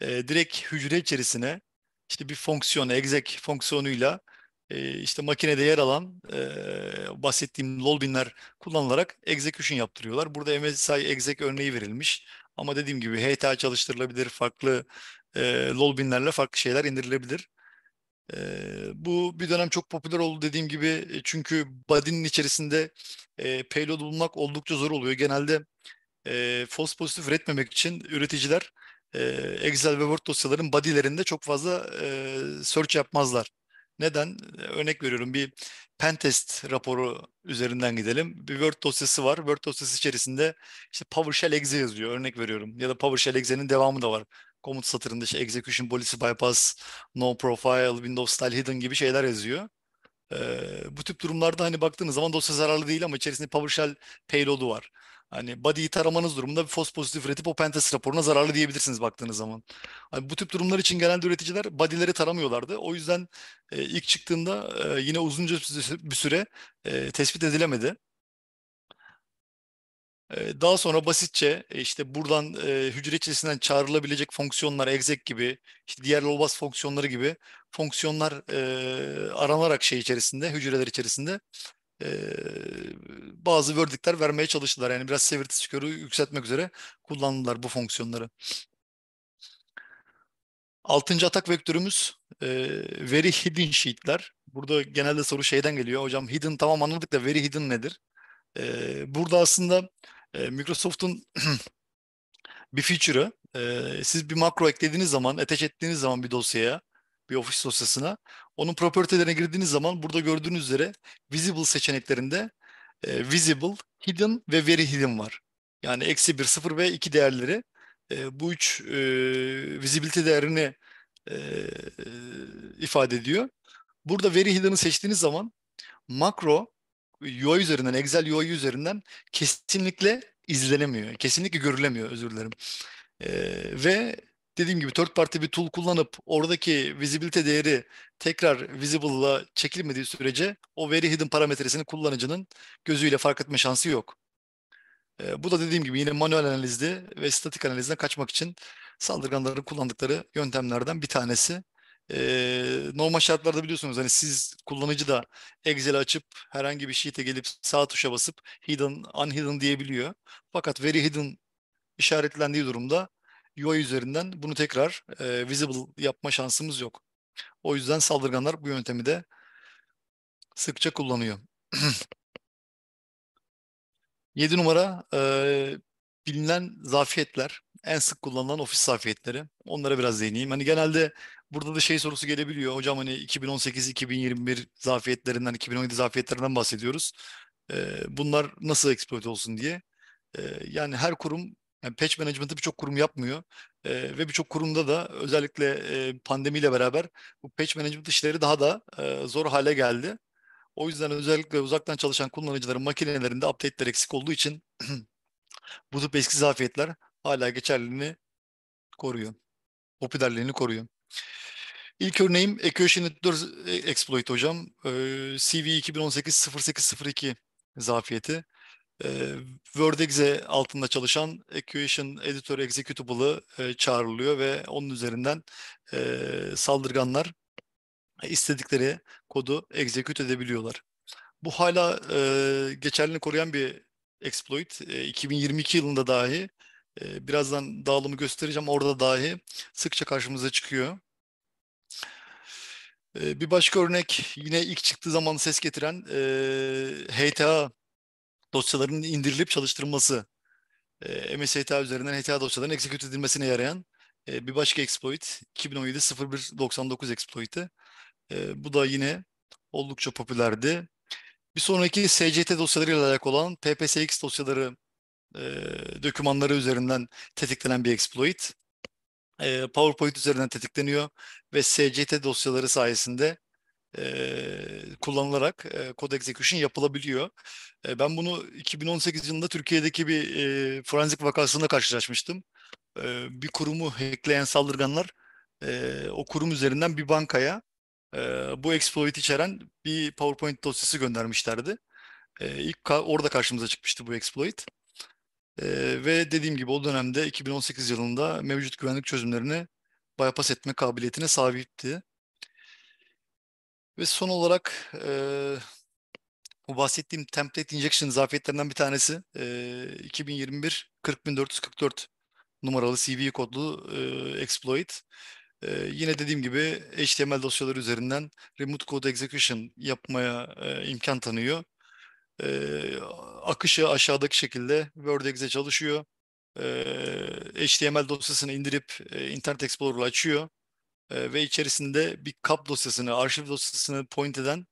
e, direkt hücre içerisine işte bir fonksiyon, exec fonksiyonuyla e, işte makinede yer alan e, bahsettiğim lolbinler kullanılarak execution yaptırıyorlar. Burada MSI exec örneği verilmiş. Ama dediğim gibi HTA çalıştırılabilir, farklı e, lolbinlerle farklı şeyler indirilebilir. E, bu bir dönem çok popüler oldu dediğim gibi e, çünkü body'nin içerisinde e, payload bulmak oldukça zor oluyor. Genelde e, false pozitif üretmemek için üreticiler e, Excel ve Word dosyaların body'lerinde çok fazla e, search yapmazlar. Neden? Örnek veriyorum bir pentest raporu üzerinden gidelim. Bir Word dosyası var. Word dosyası içerisinde işte PowerShell exe yazıyor örnek veriyorum. Ya da PowerShell exe'nin devamı da var komut satırında işte execution policy bypass, no profile, Windows style hidden gibi şeyler yazıyor. Ee, bu tip durumlarda hani baktığınız zaman dosya zararlı değil ama içerisinde PowerShell payload'u var. Hani body'yi taramanız durumunda bir false pozitif üretip o pentest raporuna zararlı diyebilirsiniz baktığınız zaman. Hani bu tip durumlar için genelde üreticiler body'leri taramıyorlardı. O yüzden e, ilk çıktığında e, yine uzunca bir süre e, tespit edilemedi. Daha sonra basitçe işte buradan e, hücre içerisinden çağrılabilecek fonksiyonlar exec gibi, işte diğer lobas fonksiyonları gibi fonksiyonlar e, aranarak şey içerisinde, hücreler içerisinde e, bazı verdikler vermeye çalıştılar. Yani biraz severity score'u yükseltmek üzere kullandılar bu fonksiyonları. Altıncı atak vektörümüz e, veri hidden sheet'ler. Burada genelde soru şeyden geliyor. Hocam hidden tamam anladık da very hidden nedir? burada aslında ee, Microsoft'un bir feature'ı e, siz bir makro eklediğiniz zaman, eteç ettiğiniz zaman bir dosyaya, bir ofis dosyasına onun propriyetelerine girdiğiniz zaman burada gördüğünüz üzere visible seçeneklerinde e, visible, hidden ve very hidden var. Yani eksi 1, 0 ve 2 değerleri e, bu üç e, visibility değerini e, e, ifade ediyor. Burada very hidden'ı seçtiğiniz zaman makro UI üzerinden, Excel UI üzerinden kesinlikle izlenemiyor. Kesinlikle görülemiyor özür dilerim. E, ve dediğim gibi third party bir tool kullanıp oradaki visibility değeri tekrar visible'la çekilmediği sürece o veri hidden parametresini kullanıcının gözüyle fark etme şansı yok. E, bu da dediğim gibi yine manuel analizde ve statik analizden kaçmak için saldırganların kullandıkları yöntemlerden bir tanesi e, normal şartlarda biliyorsunuz hani siz kullanıcı da Excel açıp herhangi bir sheet'e gelip sağ tuşa basıp hidden, unhidden diyebiliyor. Fakat very hidden işaretlendiği durumda UI üzerinden bunu tekrar e, visible yapma şansımız yok. O yüzden saldırganlar bu yöntemi de sıkça kullanıyor. 7 numara e, bilinen zafiyetler, en sık kullanılan ofis zafiyetleri. Onlara biraz değineyim. Hani genelde Burada da şey sorusu gelebiliyor. Hocam hani 2018-2021 zafiyetlerinden, 2017 zafiyetlerinden bahsediyoruz. E, bunlar nasıl exploit olsun diye. E, yani her kurum, yani patch management'ı birçok kurum yapmıyor. E, ve birçok kurumda da özellikle e, pandemiyle beraber bu patch management işleri daha da e, zor hale geldi. O yüzden özellikle uzaktan çalışan kullanıcıların makinelerinde update'ler eksik olduğu için bu tip eski zafiyetler hala geçerliliğini koruyor. Popülerliğini koruyor. İlk örneğim Equation e, Exploit hocam. Ee, CV 2018-0802 zafiyeti. Ee, WordExe altında çalışan Equation Editor Executable'ı e, çağrılıyor ve onun üzerinden e, saldırganlar e, istedikleri kodu execute edebiliyorlar. Bu hala e, geçerliliğini koruyan bir exploit. 2022 e, yılında dahi ee, birazdan dağılımı göstereceğim. Orada dahi sıkça karşımıza çıkıyor. Ee, bir başka örnek yine ilk çıktığı zaman ses getiren ee, HTA dosyalarının indirilip çalıştırılması. E, MS HTA üzerinden HTA dosyaların execute edilmesine yarayan bir başka exploit 2017-0199 exploit'i. bu da yine oldukça popülerdi. Bir sonraki SCT dosyalarıyla alakalı olan PPSX dosyaları e, dokümanları üzerinden tetiklenen bir exploit. E, PowerPoint üzerinden tetikleniyor ve SCT dosyaları sayesinde e, kullanılarak e, code execution yapılabiliyor. E, ben bunu 2018 yılında Türkiye'deki bir e, forenzik vakasında karşılaşmıştım. E, bir kurumu hackleyen saldırganlar e, o kurum üzerinden bir bankaya e, bu exploit içeren bir PowerPoint dosyası göndermişlerdi. E, ilk ka- orada karşımıza çıkmıştı bu exploit. E, ve dediğim gibi o dönemde 2018 yılında mevcut güvenlik çözümlerini bypass etme kabiliyetine sahipti. Ve son olarak e, bu bahsettiğim template injection zafiyetlerinden bir tanesi e, 2021 40444 numaralı CV kodlu e, exploit. E, yine dediğim gibi HTML dosyaları üzerinden remote code execution yapmaya e, imkan tanıyor e, akışı aşağıdaki şekilde WordEx'e çalışıyor. E, HTML dosyasını indirip e, Internet Explorer'ı açıyor. E, ve içerisinde bir kap dosyasını, arşiv dosyasını point eden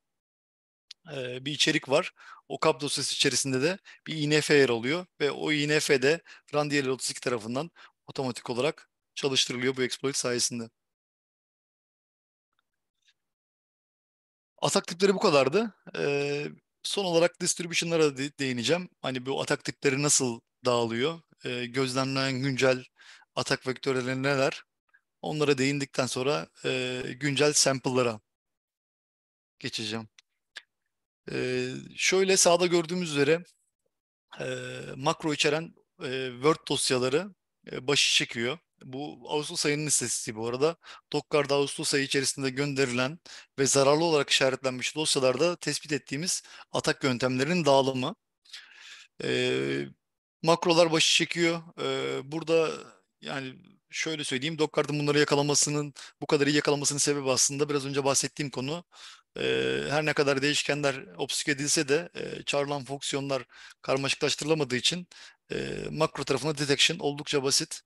e, bir içerik var. O kap dosyası içerisinde de bir INF yer alıyor ve o INF de Randier 32 tarafından otomatik olarak çalıştırılıyor bu exploit sayesinde. Atak tipleri bu kadardı. Ee, Son olarak distribution'lara de değineceğim. Hani bu atak tipleri nasıl dağılıyor? E, gözlemlenen güncel atak vektörleri neler? Onlara değindikten sonra e, güncel sample'lara geçeceğim. E, şöyle sağda gördüğümüz üzere e, makro içeren e, Word dosyaları e, başı çekiyor bu Ağustos ayının istatistiği bu arada. Dokkar'da Ağustos ayı içerisinde gönderilen ve zararlı olarak işaretlenmiş dosyalarda tespit ettiğimiz atak yöntemlerinin dağılımı. E, makrolar başı çekiyor. E, burada yani şöyle söyleyeyim Dokkardın bunları yakalamasının bu kadar iyi yakalamasının sebebi aslında biraz önce bahsettiğim konu e, her ne kadar değişkenler obsük edilse de e, çağrılan fonksiyonlar karmaşıklaştırılamadığı için e, makro tarafında detection oldukça basit.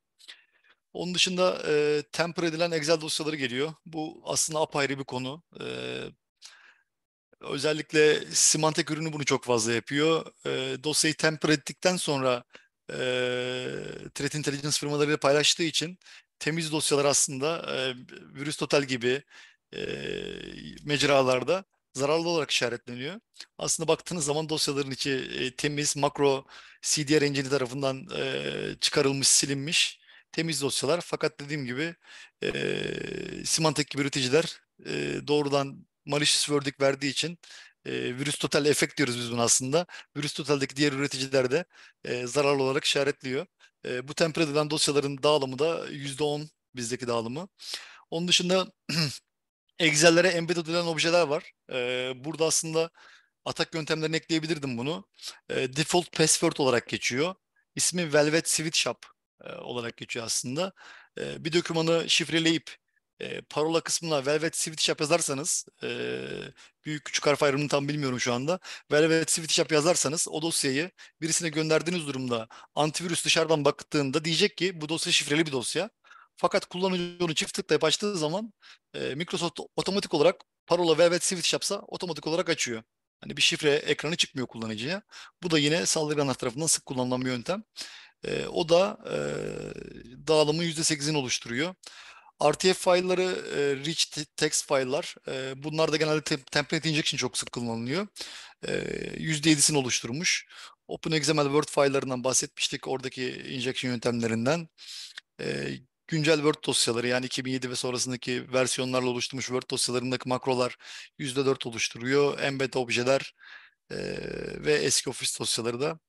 Onun dışında e, temper edilen Excel dosyaları geliyor. Bu aslında apayrı bir konu. E, özellikle Symantec ürünü bunu çok fazla yapıyor. E, dosyayı temper ettikten sonra e, Threat Intelligence firmalarıyla paylaştığı için temiz dosyalar aslında e, virüs total gibi e, mecralarda zararlı olarak işaretleniyor. Aslında baktığınız zaman dosyaların içi e, temiz, makro CDR engine tarafından e, çıkarılmış, silinmiş temiz dosyalar. Fakat dediğim gibi e, Symantec gibi üreticiler e, doğrudan malicious wording verdiği için e, virüs total efekt diyoruz biz bunu aslında. Virüs totaldeki diğer üreticiler de e, zararlı olarak işaretliyor. E, bu temper edilen dosyaların dağılımı da %10 bizdeki dağılımı. Onun dışında Excel'lere embed edilen objeler var. E, burada aslında atak yöntemlerine ekleyebilirdim bunu. E, default password olarak geçiyor. İsmi Velvet Switch Shop e, olarak geçiyor aslında. E, bir dokümanı şifreleyip e, parola kısmına Velvet Switch yazarsanız e, büyük küçük harf ayrımını tam bilmiyorum şu anda. Velvet Switch yazarsanız o dosyayı birisine gönderdiğiniz durumda antivirüs dışarıdan baktığında diyecek ki bu dosya şifreli bir dosya. Fakat kullanıcı onu çift tıklayıp açtığı zaman e, Microsoft otomatik olarak parola Velvet Switch yapsa otomatik olarak açıyor. Hani bir şifre ekranı çıkmıyor kullanıcıya. Bu da yine saldırganlar tarafından sık kullanılan bir yöntem. E, o da e, dağılımın %8'ini oluşturuyor. RTF failleri, e, rich text failler, e, bunlar da genelde te template injection çok sık kullanılıyor. E, %7'sini oluşturmuş. OpenXML Word faillerinden bahsetmiştik, oradaki injection yöntemlerinden. E, güncel Word dosyaları yani 2007 ve sonrasındaki versiyonlarla oluşturmuş Word dosyalarındaki makrolar %4 oluşturuyor. Embed objeler e, ve eski ofis dosyaları da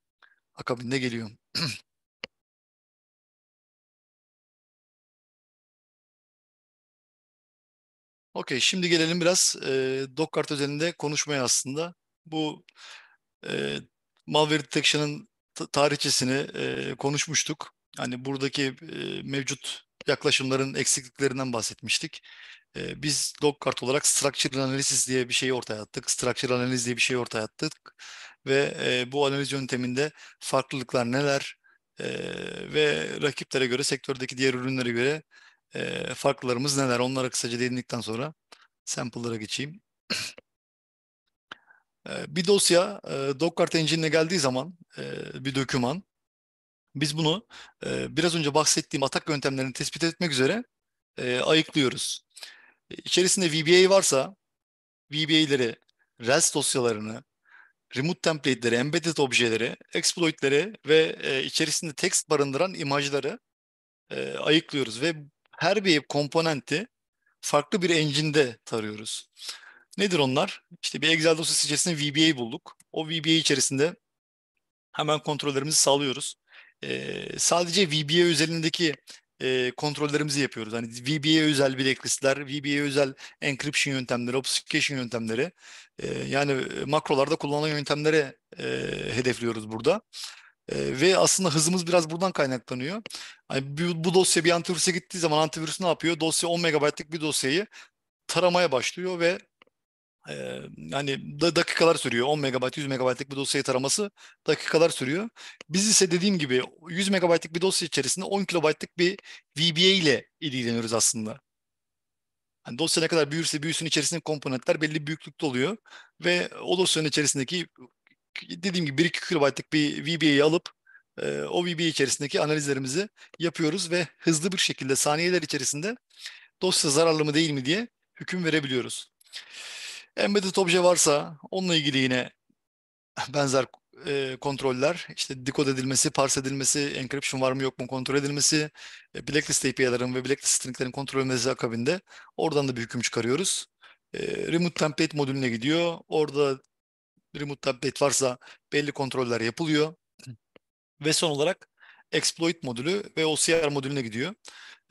akabinde geliyor. Okey, şimdi gelelim biraz e, Dockart özelinde konuşmaya aslında. Bu e, malware detection'ın tarihçesini e, konuşmuştuk. Yani buradaki e, mevcut yaklaşımların eksikliklerinden bahsetmiştik. E, biz Lockhart olarak structural analysis diye bir şey ortaya attık. Structural analiz diye bir şey ortaya attık. Ve e, bu analiz yönteminde farklılıklar neler e, ve rakiplere göre, sektördeki diğer ürünlere göre e, farklılarımız neler? Onlara kısaca değindikten sonra sample'lara geçeyim. Ee, bir dosya e, Dockart Engine'ine geldiği zaman e, bir döküman biz bunu e, biraz önce bahsettiğim atak yöntemlerini tespit etmek üzere e, ayıklıyoruz. E, içerisinde VBA varsa VBA'leri, REST dosyalarını, remote template'leri, embedded objeleri, exploit'leri ve e, içerisinde text barındıran imajları e, ayıklıyoruz ve her bir komponenti farklı bir engine'de tarıyoruz. Nedir onlar? İşte bir Excel dosyası içerisinde VBA bulduk. O VBA içerisinde hemen kontrollerimizi sağlıyoruz e, sadece VBA özelindeki e, kontrollerimizi yapıyoruz. Hani VBA özel blacklistler, VBA özel encryption yöntemleri, obfuscation yöntemleri e, yani makrolarda kullanılan yöntemlere e, hedefliyoruz burada. E, ve aslında hızımız biraz buradan kaynaklanıyor. Hani bu, bu dosya bir antivirüse gittiği zaman antivirüs ne yapıyor? Dosya 10 megabaytlık bir dosyayı taramaya başlıyor ve yani dakikalar sürüyor. 10 MB, 100 MB'lık bir dosyayı taraması dakikalar sürüyor. Biz ise dediğim gibi 100 MB'lık bir dosya içerisinde 10 KB'lık bir VBA ile ilgileniyoruz aslında. Yani dosya ne kadar büyürse büyüsün içerisinde komponentler belli büyüklükte oluyor. Ve o dosyanın içerisindeki dediğim gibi 1-2 KB'lık bir VBA'yı alıp o VBA içerisindeki analizlerimizi yapıyoruz ve hızlı bir şekilde saniyeler içerisinde dosya zararlı mı değil mi diye hüküm verebiliyoruz. Embedded obje varsa onunla ilgili yine benzer e, kontroller, işte dekod edilmesi, parse edilmesi, encryption var mı yok mu kontrol edilmesi, e, blacklist API'ların ve blacklist stringlerin kontrol edilmesi akabinde oradan da bir hüküm çıkarıyoruz. E, remote template modülüne gidiyor. Orada remote template varsa belli kontroller yapılıyor. Ve son olarak exploit modülü ve OCR modülüne gidiyor.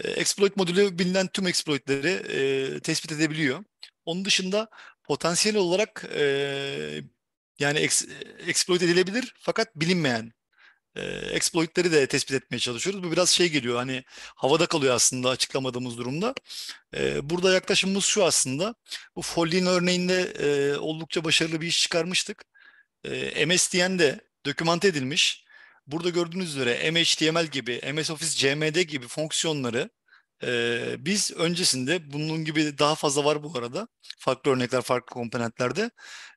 E, exploit modülü bilinen tüm exploitleri e, tespit edebiliyor. Onun dışında potansiyel olarak e, yani ex, exploit edilebilir fakat bilinmeyen e, exploitleri de tespit etmeye çalışıyoruz. Bu biraz şey geliyor hani havada kalıyor aslında açıklamadığımız durumda. E, burada yaklaşımımız şu aslında. Bu Follin örneğinde e, oldukça başarılı bir iş çıkarmıştık. E, MSDN de dokümante edilmiş. Burada gördüğünüz üzere MHTML gibi, MS Office CMD gibi fonksiyonları ee, biz öncesinde bunun gibi daha fazla var bu arada. Farklı örnekler, farklı komponentlerde.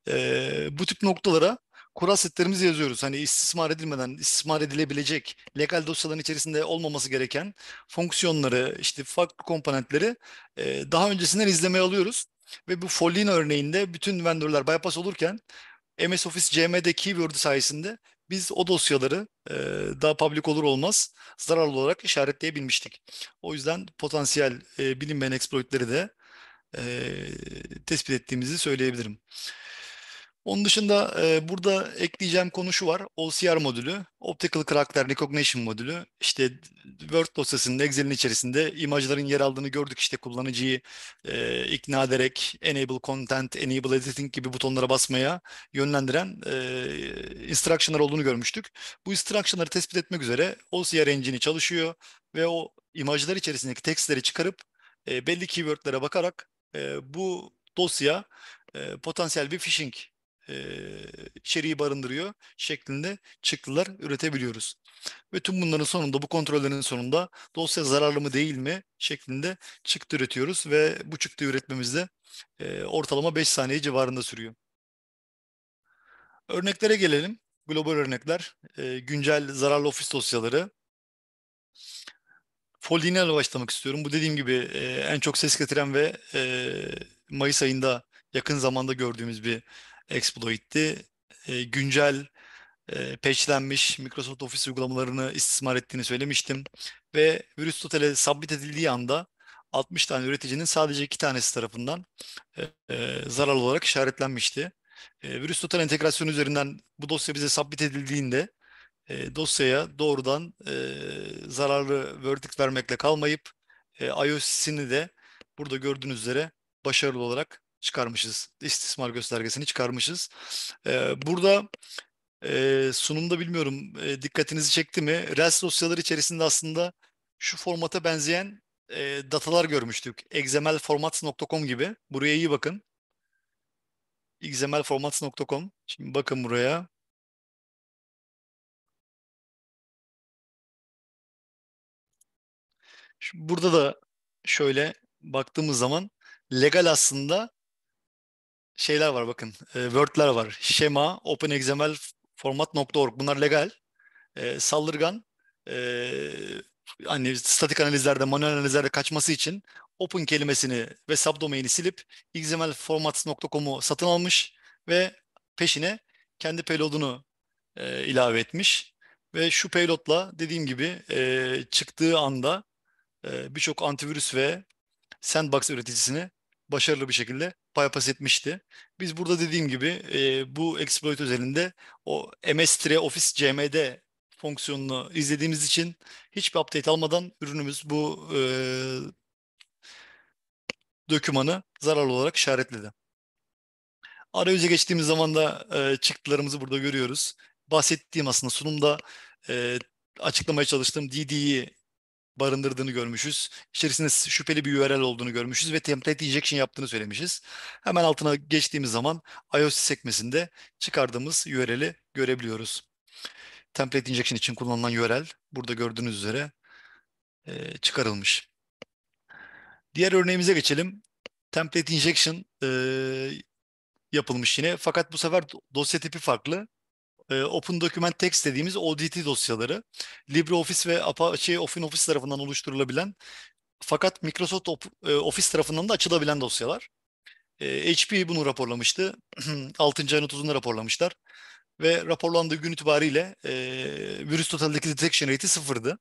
Ee, bu tip noktalara kural setlerimizi yazıyoruz. Hani istismar edilmeden, istismar edilebilecek, legal dosyaların içerisinde olmaması gereken fonksiyonları, işte farklı komponentleri e, daha öncesinden izlemeye alıyoruz. Ve bu Follina örneğinde bütün vendorlar bypass olurken MS Office CM'de keyword sayesinde biz o dosyaları e, daha public olur olmaz zararlı olarak işaretleyebilmiştik. O yüzden potansiyel e, bilinmeyen exploitleri de e, tespit ettiğimizi söyleyebilirim. Onun dışında e, burada ekleyeceğim konu şu var. OCR modülü, Optical Character Recognition modülü. İşte Word dosyasının, Excel'in içerisinde imajların yer aldığını gördük. İşte kullanıcıyı e, ikna ederek Enable Content, Enable Editing gibi butonlara basmaya yönlendiren e, instructionlar olduğunu görmüştük. Bu instructionları tespit etmek üzere OCR engine'i çalışıyor ve o imajlar içerisindeki tekstleri çıkarıp e, belli keywordlere bakarak e, bu dosya e, potansiyel bir phishing e, içeriği barındırıyor şeklinde çıktılar üretebiliyoruz. Ve tüm bunların sonunda bu kontrollerin sonunda dosya zararlı mı değil mi şeklinde çıktı üretiyoruz ve bu çıktı üretmemizde e, ortalama 5 saniye civarında sürüyor. Örneklere gelelim. Global örnekler, e, güncel zararlı ofis dosyaları. Foldinel'e başlamak istiyorum. Bu dediğim gibi e, en çok ses getiren ve e, Mayıs ayında yakın zamanda gördüğümüz bir exploit'ti. E, güncel e, patchlenmiş Microsoft Office uygulamalarını istismar ettiğini söylemiştim. Ve virüs totale sabit edildiği anda 60 tane üreticinin sadece 2 tanesi tarafından e, e, zararlı olarak işaretlenmişti. E, virüs total entegrasyonu üzerinden bu dosya bize sabit edildiğinde e, dosyaya doğrudan e, zararlı verdict vermekle kalmayıp e, IOC'sini de burada gördüğünüz üzere başarılı olarak çıkarmışız. İstismar göstergesini çıkarmışız. E, burada e, sunumda bilmiyorum e, dikkatinizi çekti mi? Rels dosyaları içerisinde aslında şu formata benzeyen e, datalar görmüştük. xmlformats.com gibi. Buraya iyi bakın. xmlformats.com. Şimdi bakın buraya. burada da şöyle baktığımız zaman legal aslında şeyler var bakın. E, Word'ler var. Şema, OpenXML, format.org bunlar legal. E, saldırgan e, hani statik analizlerde, manuel analizlerde kaçması için open kelimesini ve subdomain'i silip xmlformats.com'u satın almış ve peşine kendi payload'unu e, ilave etmiş. Ve şu payload'la dediğim gibi e, çıktığı anda e, birçok antivirüs ve sandbox üreticisini başarılı bir şekilde bypass etmişti. Biz burada dediğim gibi e, bu exploit özelinde o MS-Office Office CMD fonksiyonunu izlediğimiz için hiçbir update almadan ürünümüz bu e, dökümanı zararlı olarak işaretledi. Arayüze geçtiğimiz zaman da e, çıktılarımızı burada görüyoruz. Bahsettiğim aslında sunumda e, açıklamaya çalıştığım DD'yi barındırdığını görmüşüz. İçerisinde şüpheli bir URL olduğunu görmüşüz ve template injection yaptığını söylemişiz. Hemen altına geçtiğimiz zaman iOS sekmesinde çıkardığımız URL'i görebiliyoruz. Template injection için kullanılan URL burada gördüğünüz üzere e, çıkarılmış. Diğer örneğimize geçelim. Template injection e, yapılmış yine. Fakat bu sefer dosya tipi farklı. Ee, Open Document Text dediğimiz ODT dosyaları LibreOffice ve Apache şey, OpenOffice tarafından oluşturulabilen fakat Microsoft e, Office tarafından da açılabilen dosyalar. Ee, HP bunu raporlamıştı. 6. ayın 30'unda raporlamışlar. Ve raporlandığı gün itibariyle e, virüs totaldeki detection rate'i sıfırdı.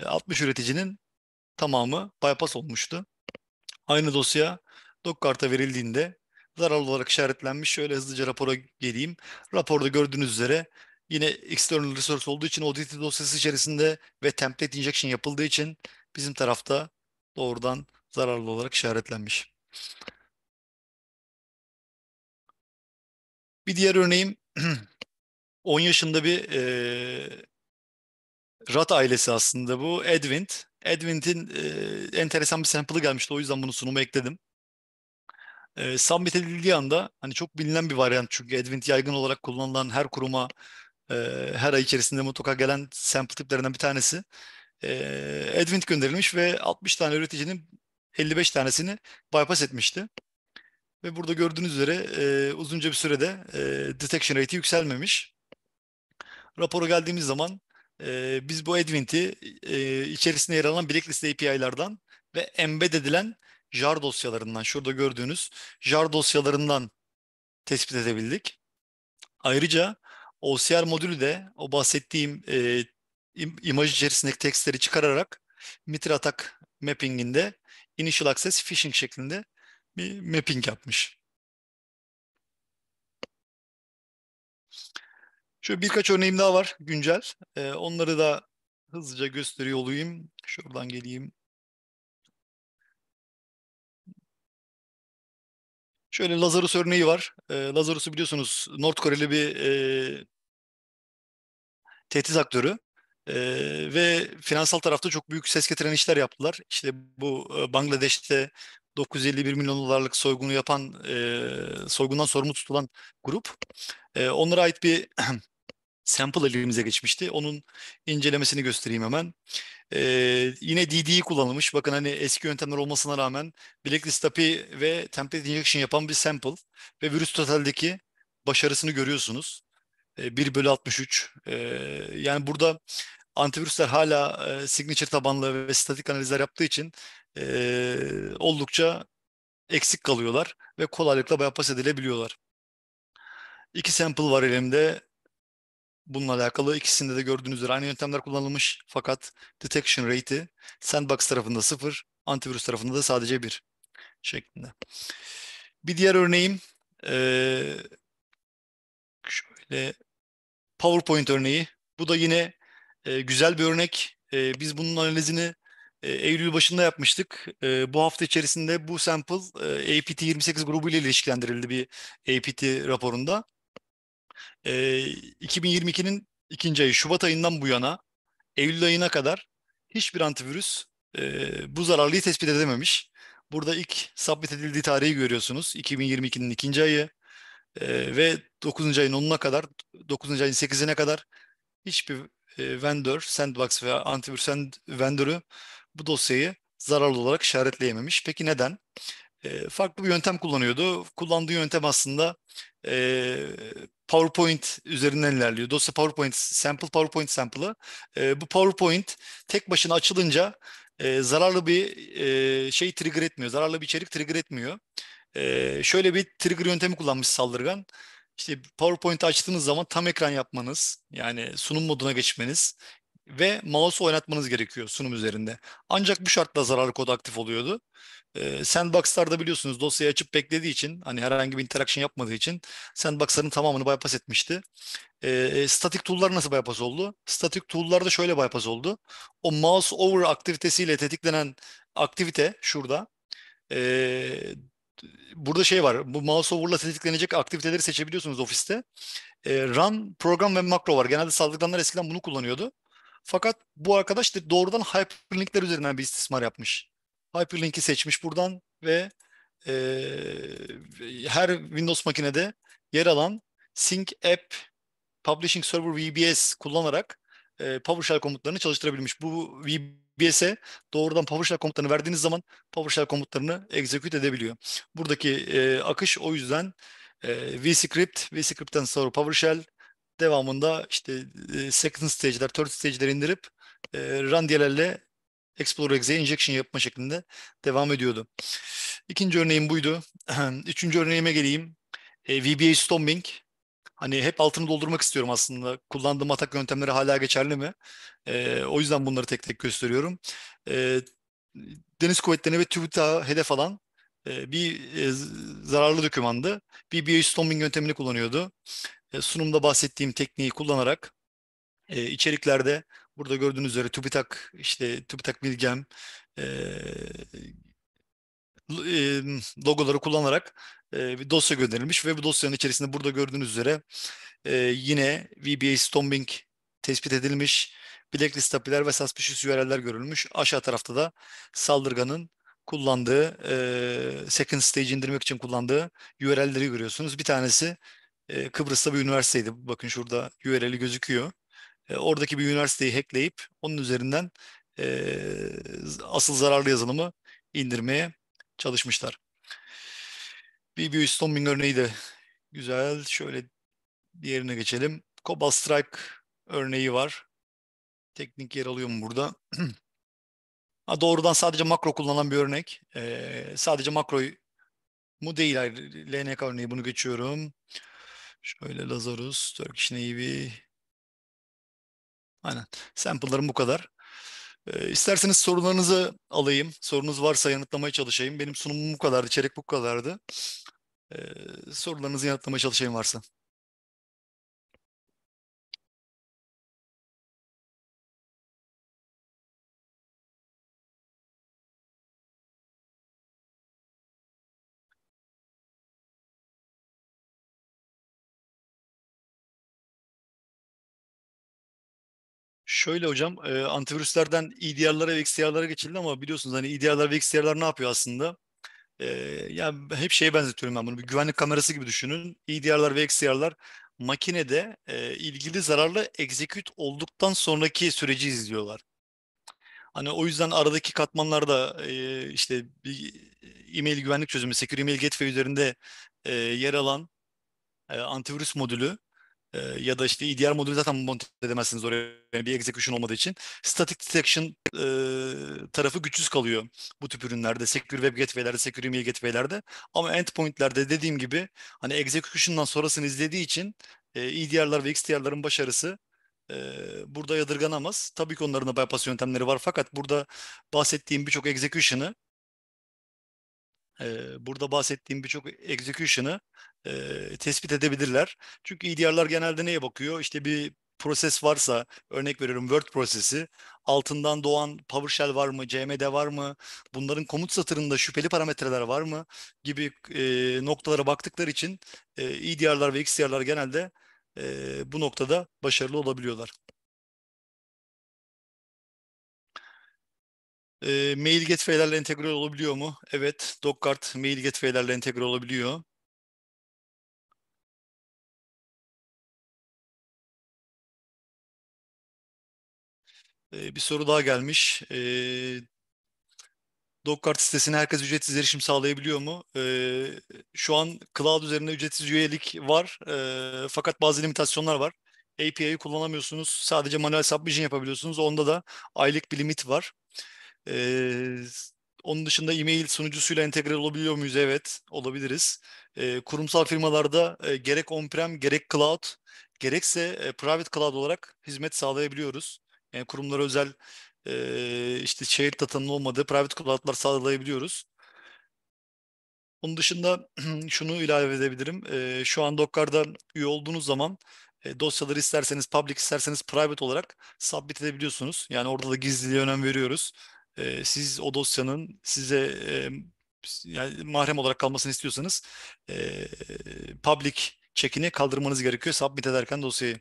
E, 60 üreticinin tamamı bypass olmuştu. Aynı dosya Dockart'a verildiğinde zarar olarak işaretlenmiş. Şöyle hızlıca rapora geleyim. Raporda gördüğünüz üzere yine external resource olduğu için ODT dosyası içerisinde ve template injection yapıldığı için bizim tarafta doğrudan zararlı olarak işaretlenmiş. Bir diğer örneğim 10 yaşında bir e, rat ailesi aslında bu. Edwind. Edwind'in e, enteresan bir sample'ı gelmişti. O yüzden bunu sunuma ekledim. E, ee, submit edildiği anda hani çok bilinen bir varyant çünkü Advent yaygın olarak kullanılan her kuruma e, her ay içerisinde mutlaka gelen sample tiplerinden bir tanesi. E, Advent gönderilmiş ve 60 tane üreticinin 55 tanesini bypass etmişti. Ve burada gördüğünüz üzere e, uzunca bir sürede e, detection rate'i yükselmemiş. Rapora geldiğimiz zaman e, biz bu Advent'i e, içerisinde yer alan blacklist API'lardan ve embed edilen jar dosyalarından şurada gördüğünüz jar dosyalarından tespit edebildik. Ayrıca OCR modülü de o bahsettiğim e, imaj içerisindeki tekstleri çıkararak mitre atak mappinginde initial access phishing şeklinde bir mapping yapmış. Şöyle birkaç örneğim daha var güncel. Ee, onları da hızlıca gösteriyor olayım. Şuradan geleyim. Şöyle Lazarus örneği var. E, Lazarus'u biliyorsunuz North Koreli bir e, tehdit aktörü. E, ve finansal tarafta çok büyük ses getiren işler yaptılar. İşte bu e, Bangladeş'te 951 milyon dolarlık soygunu yapan, e, soygundan sorumlu tutulan grup. E, onlara ait bir sample elimize geçmişti. Onun incelemesini göstereyim hemen. Ee, yine DD'yi kullanılmış. Bakın hani eski yöntemler olmasına rağmen blacklist API ve template injection yapan bir sample ve virüs totaldeki başarısını görüyorsunuz. Ee, 1 bölü 63. Ee, yani burada antivirüsler hala e, signature tabanlı ve statik analizler yaptığı için e, oldukça eksik kalıyorlar ve kolaylıkla bypass edilebiliyorlar. İki sample var elimde bununla alakalı ikisinde de gördüğünüz üzere aynı yöntemler kullanılmış fakat detection rate'i sandbox tarafında sıfır, antivirüs tarafında da sadece bir şeklinde. Bir diğer örneğim şöyle PowerPoint örneği. Bu da yine güzel bir örnek. biz bunun analizini Eylül başında yapmıştık. bu hafta içerisinde bu sample e, APT 28 grubu ile ilişkilendirildi bir APT raporunda e, ee, 2022'nin ikinci ayı Şubat ayından bu yana Eylül ayına kadar hiçbir antivirüs e, bu zararlıyı tespit edememiş. Burada ilk sabit edildiği tarihi görüyorsunuz. 2022'nin ikinci ayı e, ve 9. ayın 10'una kadar, 9. ayın 8'ine kadar hiçbir e, vendor, sandbox veya antivirüs vendor'u bu dosyayı zararlı olarak işaretleyememiş. Peki neden? E, farklı bir yöntem kullanıyordu. Kullandığı yöntem aslında e, PowerPoint üzerinden ilerliyor. Dosya PowerPoint sample, PowerPoint sample'ı. E, bu PowerPoint tek başına açılınca e, zararlı bir e, şey trigger etmiyor. Zararlı bir içerik trigger etmiyor. E, şöyle bir trigger yöntemi kullanmış saldırgan. İşte PowerPoint'i açtığınız zaman tam ekran yapmanız, yani sunum moduna geçmeniz ve mouse oynatmanız gerekiyor sunum üzerinde. Ancak bu şartla zararlı kod aktif oluyordu. E, Sandbox'larda biliyorsunuz dosyayı açıp beklediği için hani herhangi bir interaction yapmadığı için Sandbox'ların tamamını bypass etmişti. E, static tool'lar nasıl bypass oldu? Static tool'larda şöyle bypass oldu. O mouse over aktivitesiyle tetiklenen aktivite şurada. E, burada şey var. Bu mouse over'la tetiklenecek aktiviteleri seçebiliyorsunuz ofiste. E, run, program ve makro var. Genelde saldırganlar eskiden bunu kullanıyordu. Fakat bu arkadaş da doğrudan hyperlinkler üzerinden bir istismar yapmış. Hyperlink'i seçmiş buradan ve e, her Windows makinede yer alan Sync App Publishing Server VBS kullanarak e, PowerShell komutlarını çalıştırabilmiş. Bu VBS'e doğrudan PowerShell komutlarını verdiğiniz zaman PowerShell komutlarını execute edebiliyor. Buradaki e, akış o yüzden e, VScript, VScript'ten sonra PowerShell, devamında işte e, second stage'ler, third stage'ler indirip e, randiyelerle Explorer Exe'ye injection yapma şeklinde devam ediyordu. İkinci örneğim buydu. Üçüncü örneğime geleyim. E, VBA Stomping. Hani hep altını doldurmak istiyorum aslında. Kullandığım atak yöntemleri hala geçerli mi? E, o yüzden bunları tek tek gösteriyorum. E, Deniz Kuvvetleri ve TÜBİTAK'a hedef alan e, bir e, zararlı dokümandı. VBA Stomping yöntemini kullanıyordu. E, sunumda bahsettiğim tekniği kullanarak e, içeriklerde burada gördüğünüz üzere TÜBİTAK, işte TÜBİTAK Bilgem e, e, logoları kullanarak e, bir dosya gönderilmiş ve bu dosyanın içerisinde burada gördüğünüz üzere e, yine VBA Stomping tespit edilmiş, blacklist API'ler ve suspicious URL'ler görülmüş. Aşağı tarafta da saldırganın kullandığı, e, second stage indirmek için kullandığı URL'leri görüyorsunuz. Bir tanesi e, Kıbrıs'ta bir üniversiteydi. Bakın şurada URL'i gözüküyor. E, oradaki bir üniversiteyi hackleyip onun üzerinden e, asıl zararlı yazılımı indirmeye çalışmışlar. BB Storming örneği de güzel. Şöyle diğerine geçelim. Cobalt Strike örneği var. Teknik yer alıyor mu burada? ha, doğrudan sadece makro kullanan bir örnek. Ee, sadece makro mu değil. LNK örneği bunu geçiyorum. Şöyle Lazarus, Turkish Navy. Aynen. Sample'larım bu kadar. Ee, isterseniz sorularınızı alayım. Sorunuz varsa yanıtlamaya çalışayım. Benim sunumum bu kadardı. içerik bu kadardı. Ee, sorularınızı yanıtlamaya çalışayım varsa. Şöyle hocam e, antivirüslerden EDR'lara ve XDR'lara geçildi ama biliyorsunuz hani EDR'lar ve XDR'lar ne yapıyor aslında? E, yani hep şeye benzetiyorum ben bunu. Bir güvenlik kamerası gibi düşünün. EDR'lar ve XDR'lar makinede e, ilgili zararlı execute olduktan sonraki süreci izliyorlar. Hani o yüzden aradaki katmanlarda e, işte bir e-mail güvenlik çözümü, Secure Email Gateway üzerinde e, yer alan e, antivirüs modülü e, ya da işte EDR modülü zaten monte edemezsiniz oraya yani bir execution olmadığı için. Static detection e, tarafı güçsüz kalıyor bu tip ürünlerde. Secure web gateway'lerde, secure email gateway'lerde. Ama endpoint'lerde dediğim gibi hani execution'dan sonrasını izlediği için e, EDR'lar ve XDR'ların başarısı e, burada yadırganamaz. Tabii ki onların da bypass yöntemleri var fakat burada bahsettiğim birçok execution'ı burada bahsettiğim birçok execution'ı e, tespit edebilirler. Çünkü EDR'lar genelde neye bakıyor? İşte bir proses varsa örnek veriyorum Word prosesi altından doğan PowerShell var mı, CMD var mı, bunların komut satırında şüpheli parametreler var mı gibi e, noktalara baktıkları için e, EDR'lar ve XDR'lar genelde e, bu noktada başarılı olabiliyorlar. E, mail gateway'lerle entegre olabiliyor mu? Evet, Dockguard mail gateway'lerle entegre olabiliyor. E, bir soru daha gelmiş. E, Dockguard sitesine herkes ücretsiz erişim sağlayabiliyor mu? E, şu an cloud üzerinde ücretsiz üyelik var e, fakat bazı limitasyonlar var. API'yi kullanamıyorsunuz. Sadece manuel submission yapabiliyorsunuz. Onda da aylık bir limit var. Ee, onun dışında e-mail sunucusuyla entegre olabiliyor muyuz? Evet, olabiliriz. E, kurumsal firmalarda e, gerek on-prem gerek cloud gerekse e, private cloud olarak hizmet sağlayabiliyoruz. Yani kurumlara özel e, işte shared datanın olmadığı private cloud'lar sağlayabiliyoruz. Onun dışında şunu ilave edebilirim. E, şu an Docker'da üye olduğunuz zaman e, dosyaları isterseniz public isterseniz private olarak submit edebiliyorsunuz. Yani orada da gizliliğe önem veriyoruz e, siz o dosyanın size e, yani mahrem olarak kalmasını istiyorsanız e, public check'ini kaldırmanız gerekiyor submit ederken dosyayı.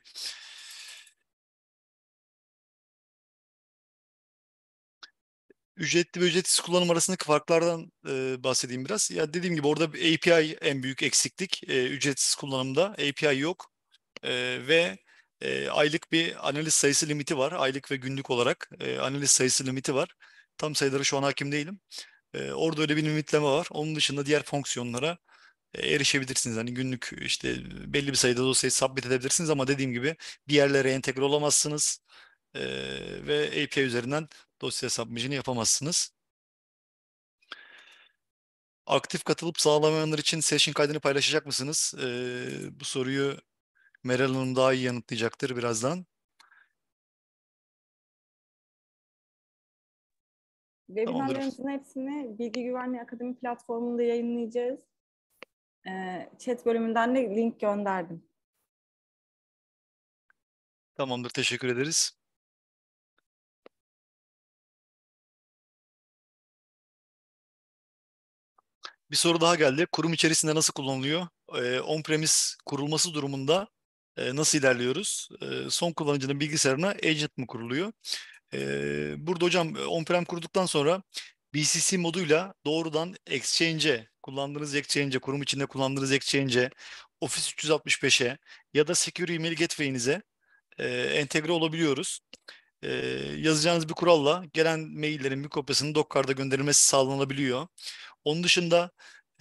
ücretli ve ücretsiz kullanım arasındaki farklardan e, bahsedeyim biraz. Ya dediğim gibi orada API en büyük eksiklik. E, ücretsiz kullanımda API yok e, ve e, aylık bir analiz sayısı limiti var. Aylık ve günlük olarak e, analiz sayısı limiti var. Tam sayıları şu an hakim değilim. E, orada öyle bir limitleme var. Onun dışında diğer fonksiyonlara e, erişebilirsiniz. Hani günlük işte belli bir sayıda dosyayı sabit edebilirsiniz ama dediğim gibi bir yerlere entegre olamazsınız e, ve API üzerinden dosya submission'ı yapamazsınız. Aktif katılıp sağlamayanlar için session kaydını paylaşacak mısınız? E, bu soruyu Meral Hanım daha iyi yanıtlayacaktır birazdan. Webinarlarımızın hepsini Bilgi Güvenliği Akademi platformunda yayınlayacağız. Ee, chat bölümünden de link gönderdim. Tamamdır, teşekkür ederiz. Bir soru daha geldi. Kurum içerisinde nasıl kullanılıyor? Ee, On-premise kurulması durumunda e, nasıl ilerliyoruz? E, son kullanıcının bilgisayarına agent mi kuruluyor? Ee, burada hocam e, on-prem kurduktan sonra BCC moduyla doğrudan Exchange'e, kullandığınız Exchange'e, kurum içinde kullandığınız Exchange'e, Office 365'e ya da Secure Email Gateway'inize e, entegre olabiliyoruz. E, yazacağınız bir kuralla gelen maillerin bir kopyasının Docker'da gönderilmesi sağlanabiliyor. Onun dışında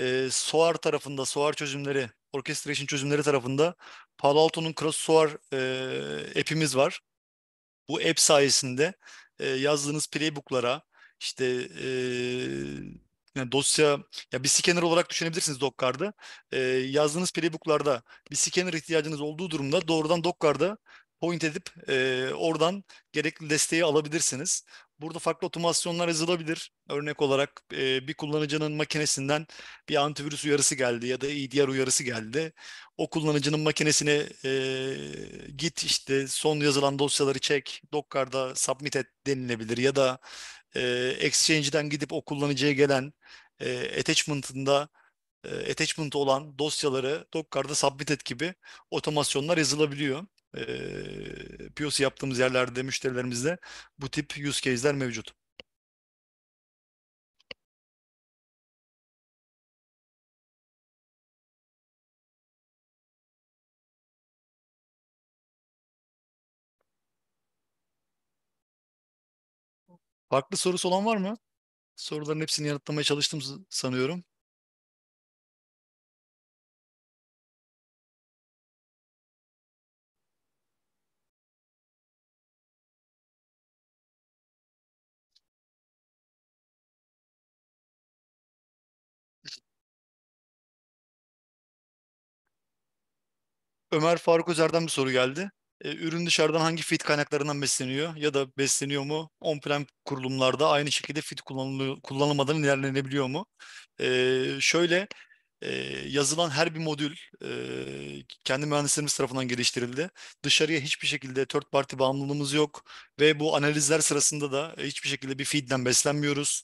e, SOAR tarafında, SOAR çözümleri, orchestration çözümleri tarafında Palo Alto'nun Cross SOAR e, app'imiz var. Bu app sayesinde e, yazdığınız playbook'lara işte e, yani dosya ya bir scanner olarak düşünebilirsiniz Docker'da. E, yazdığınız playbook'larda bir scanner ihtiyacınız olduğu durumda doğrudan Docker'da point edip e, oradan gerekli desteği alabilirsiniz. Burada farklı otomasyonlar yazılabilir. Örnek olarak e, bir kullanıcının makinesinden bir antivirüs uyarısı geldi ya da EDR uyarısı geldi. O kullanıcının makinesine e, git işte son yazılan dosyaları çek, Docker'da submit et denilebilir ya da e, Exchange'den gidip o kullanıcıya gelen e, attachment'ında e, attachment olan dosyaları Docker'da submit et gibi otomasyonlar yazılabiliyor e, POC yaptığımız yerlerde müşterilerimizde bu tip use case'ler mevcut. Farklı sorusu olan var mı? Soruların hepsini yanıtlamaya çalıştım sanıyorum. Ömer Faruk Özer'den bir soru geldi. E, ürün dışarıdan hangi fit kaynaklarından besleniyor ya da besleniyor mu? On-prem kurulumlarda aynı şekilde fit kullanılmadan ilerlenebiliyor mu? E, şöyle e, yazılan her bir modül e, kendi mühendislerimiz tarafından geliştirildi. Dışarıya hiçbir şekilde third party bağımlılığımız yok ve bu analizler sırasında da e, hiçbir şekilde bir feed'den beslenmiyoruz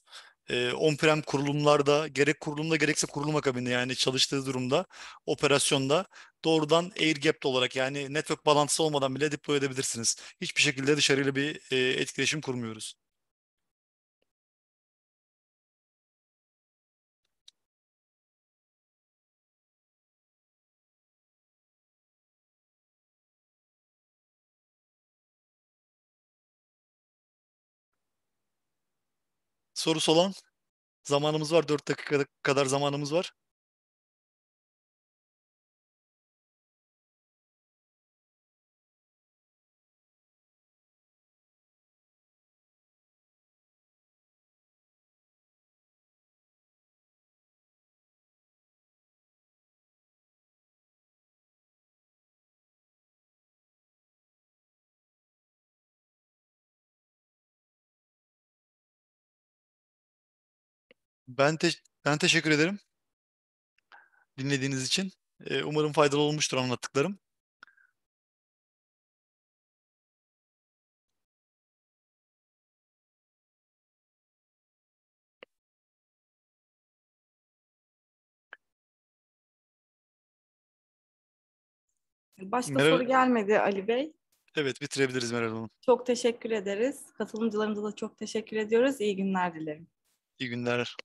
on-prem kurulumlarda gerek kurulumda gerekse kurulum akabinde yani çalıştığı durumda operasyonda doğrudan air gapped olarak yani network bağlantısı olmadan bile deploy edebilirsiniz. Hiçbir şekilde dışarıyla bir etkileşim kurmuyoruz. sorusu olan zamanımız var. 4 dakika kadar zamanımız var. Ben te- ben teşekkür ederim dinlediğiniz için. Ee, umarım faydalı olmuştur anlattıklarım. Başka Meral... soru gelmedi Ali Bey. Evet bitirebiliriz Meral Hanım. Çok teşekkür ederiz. Katılımcılarımıza da çok teşekkür ediyoruz. İyi günler dilerim. İyi günler.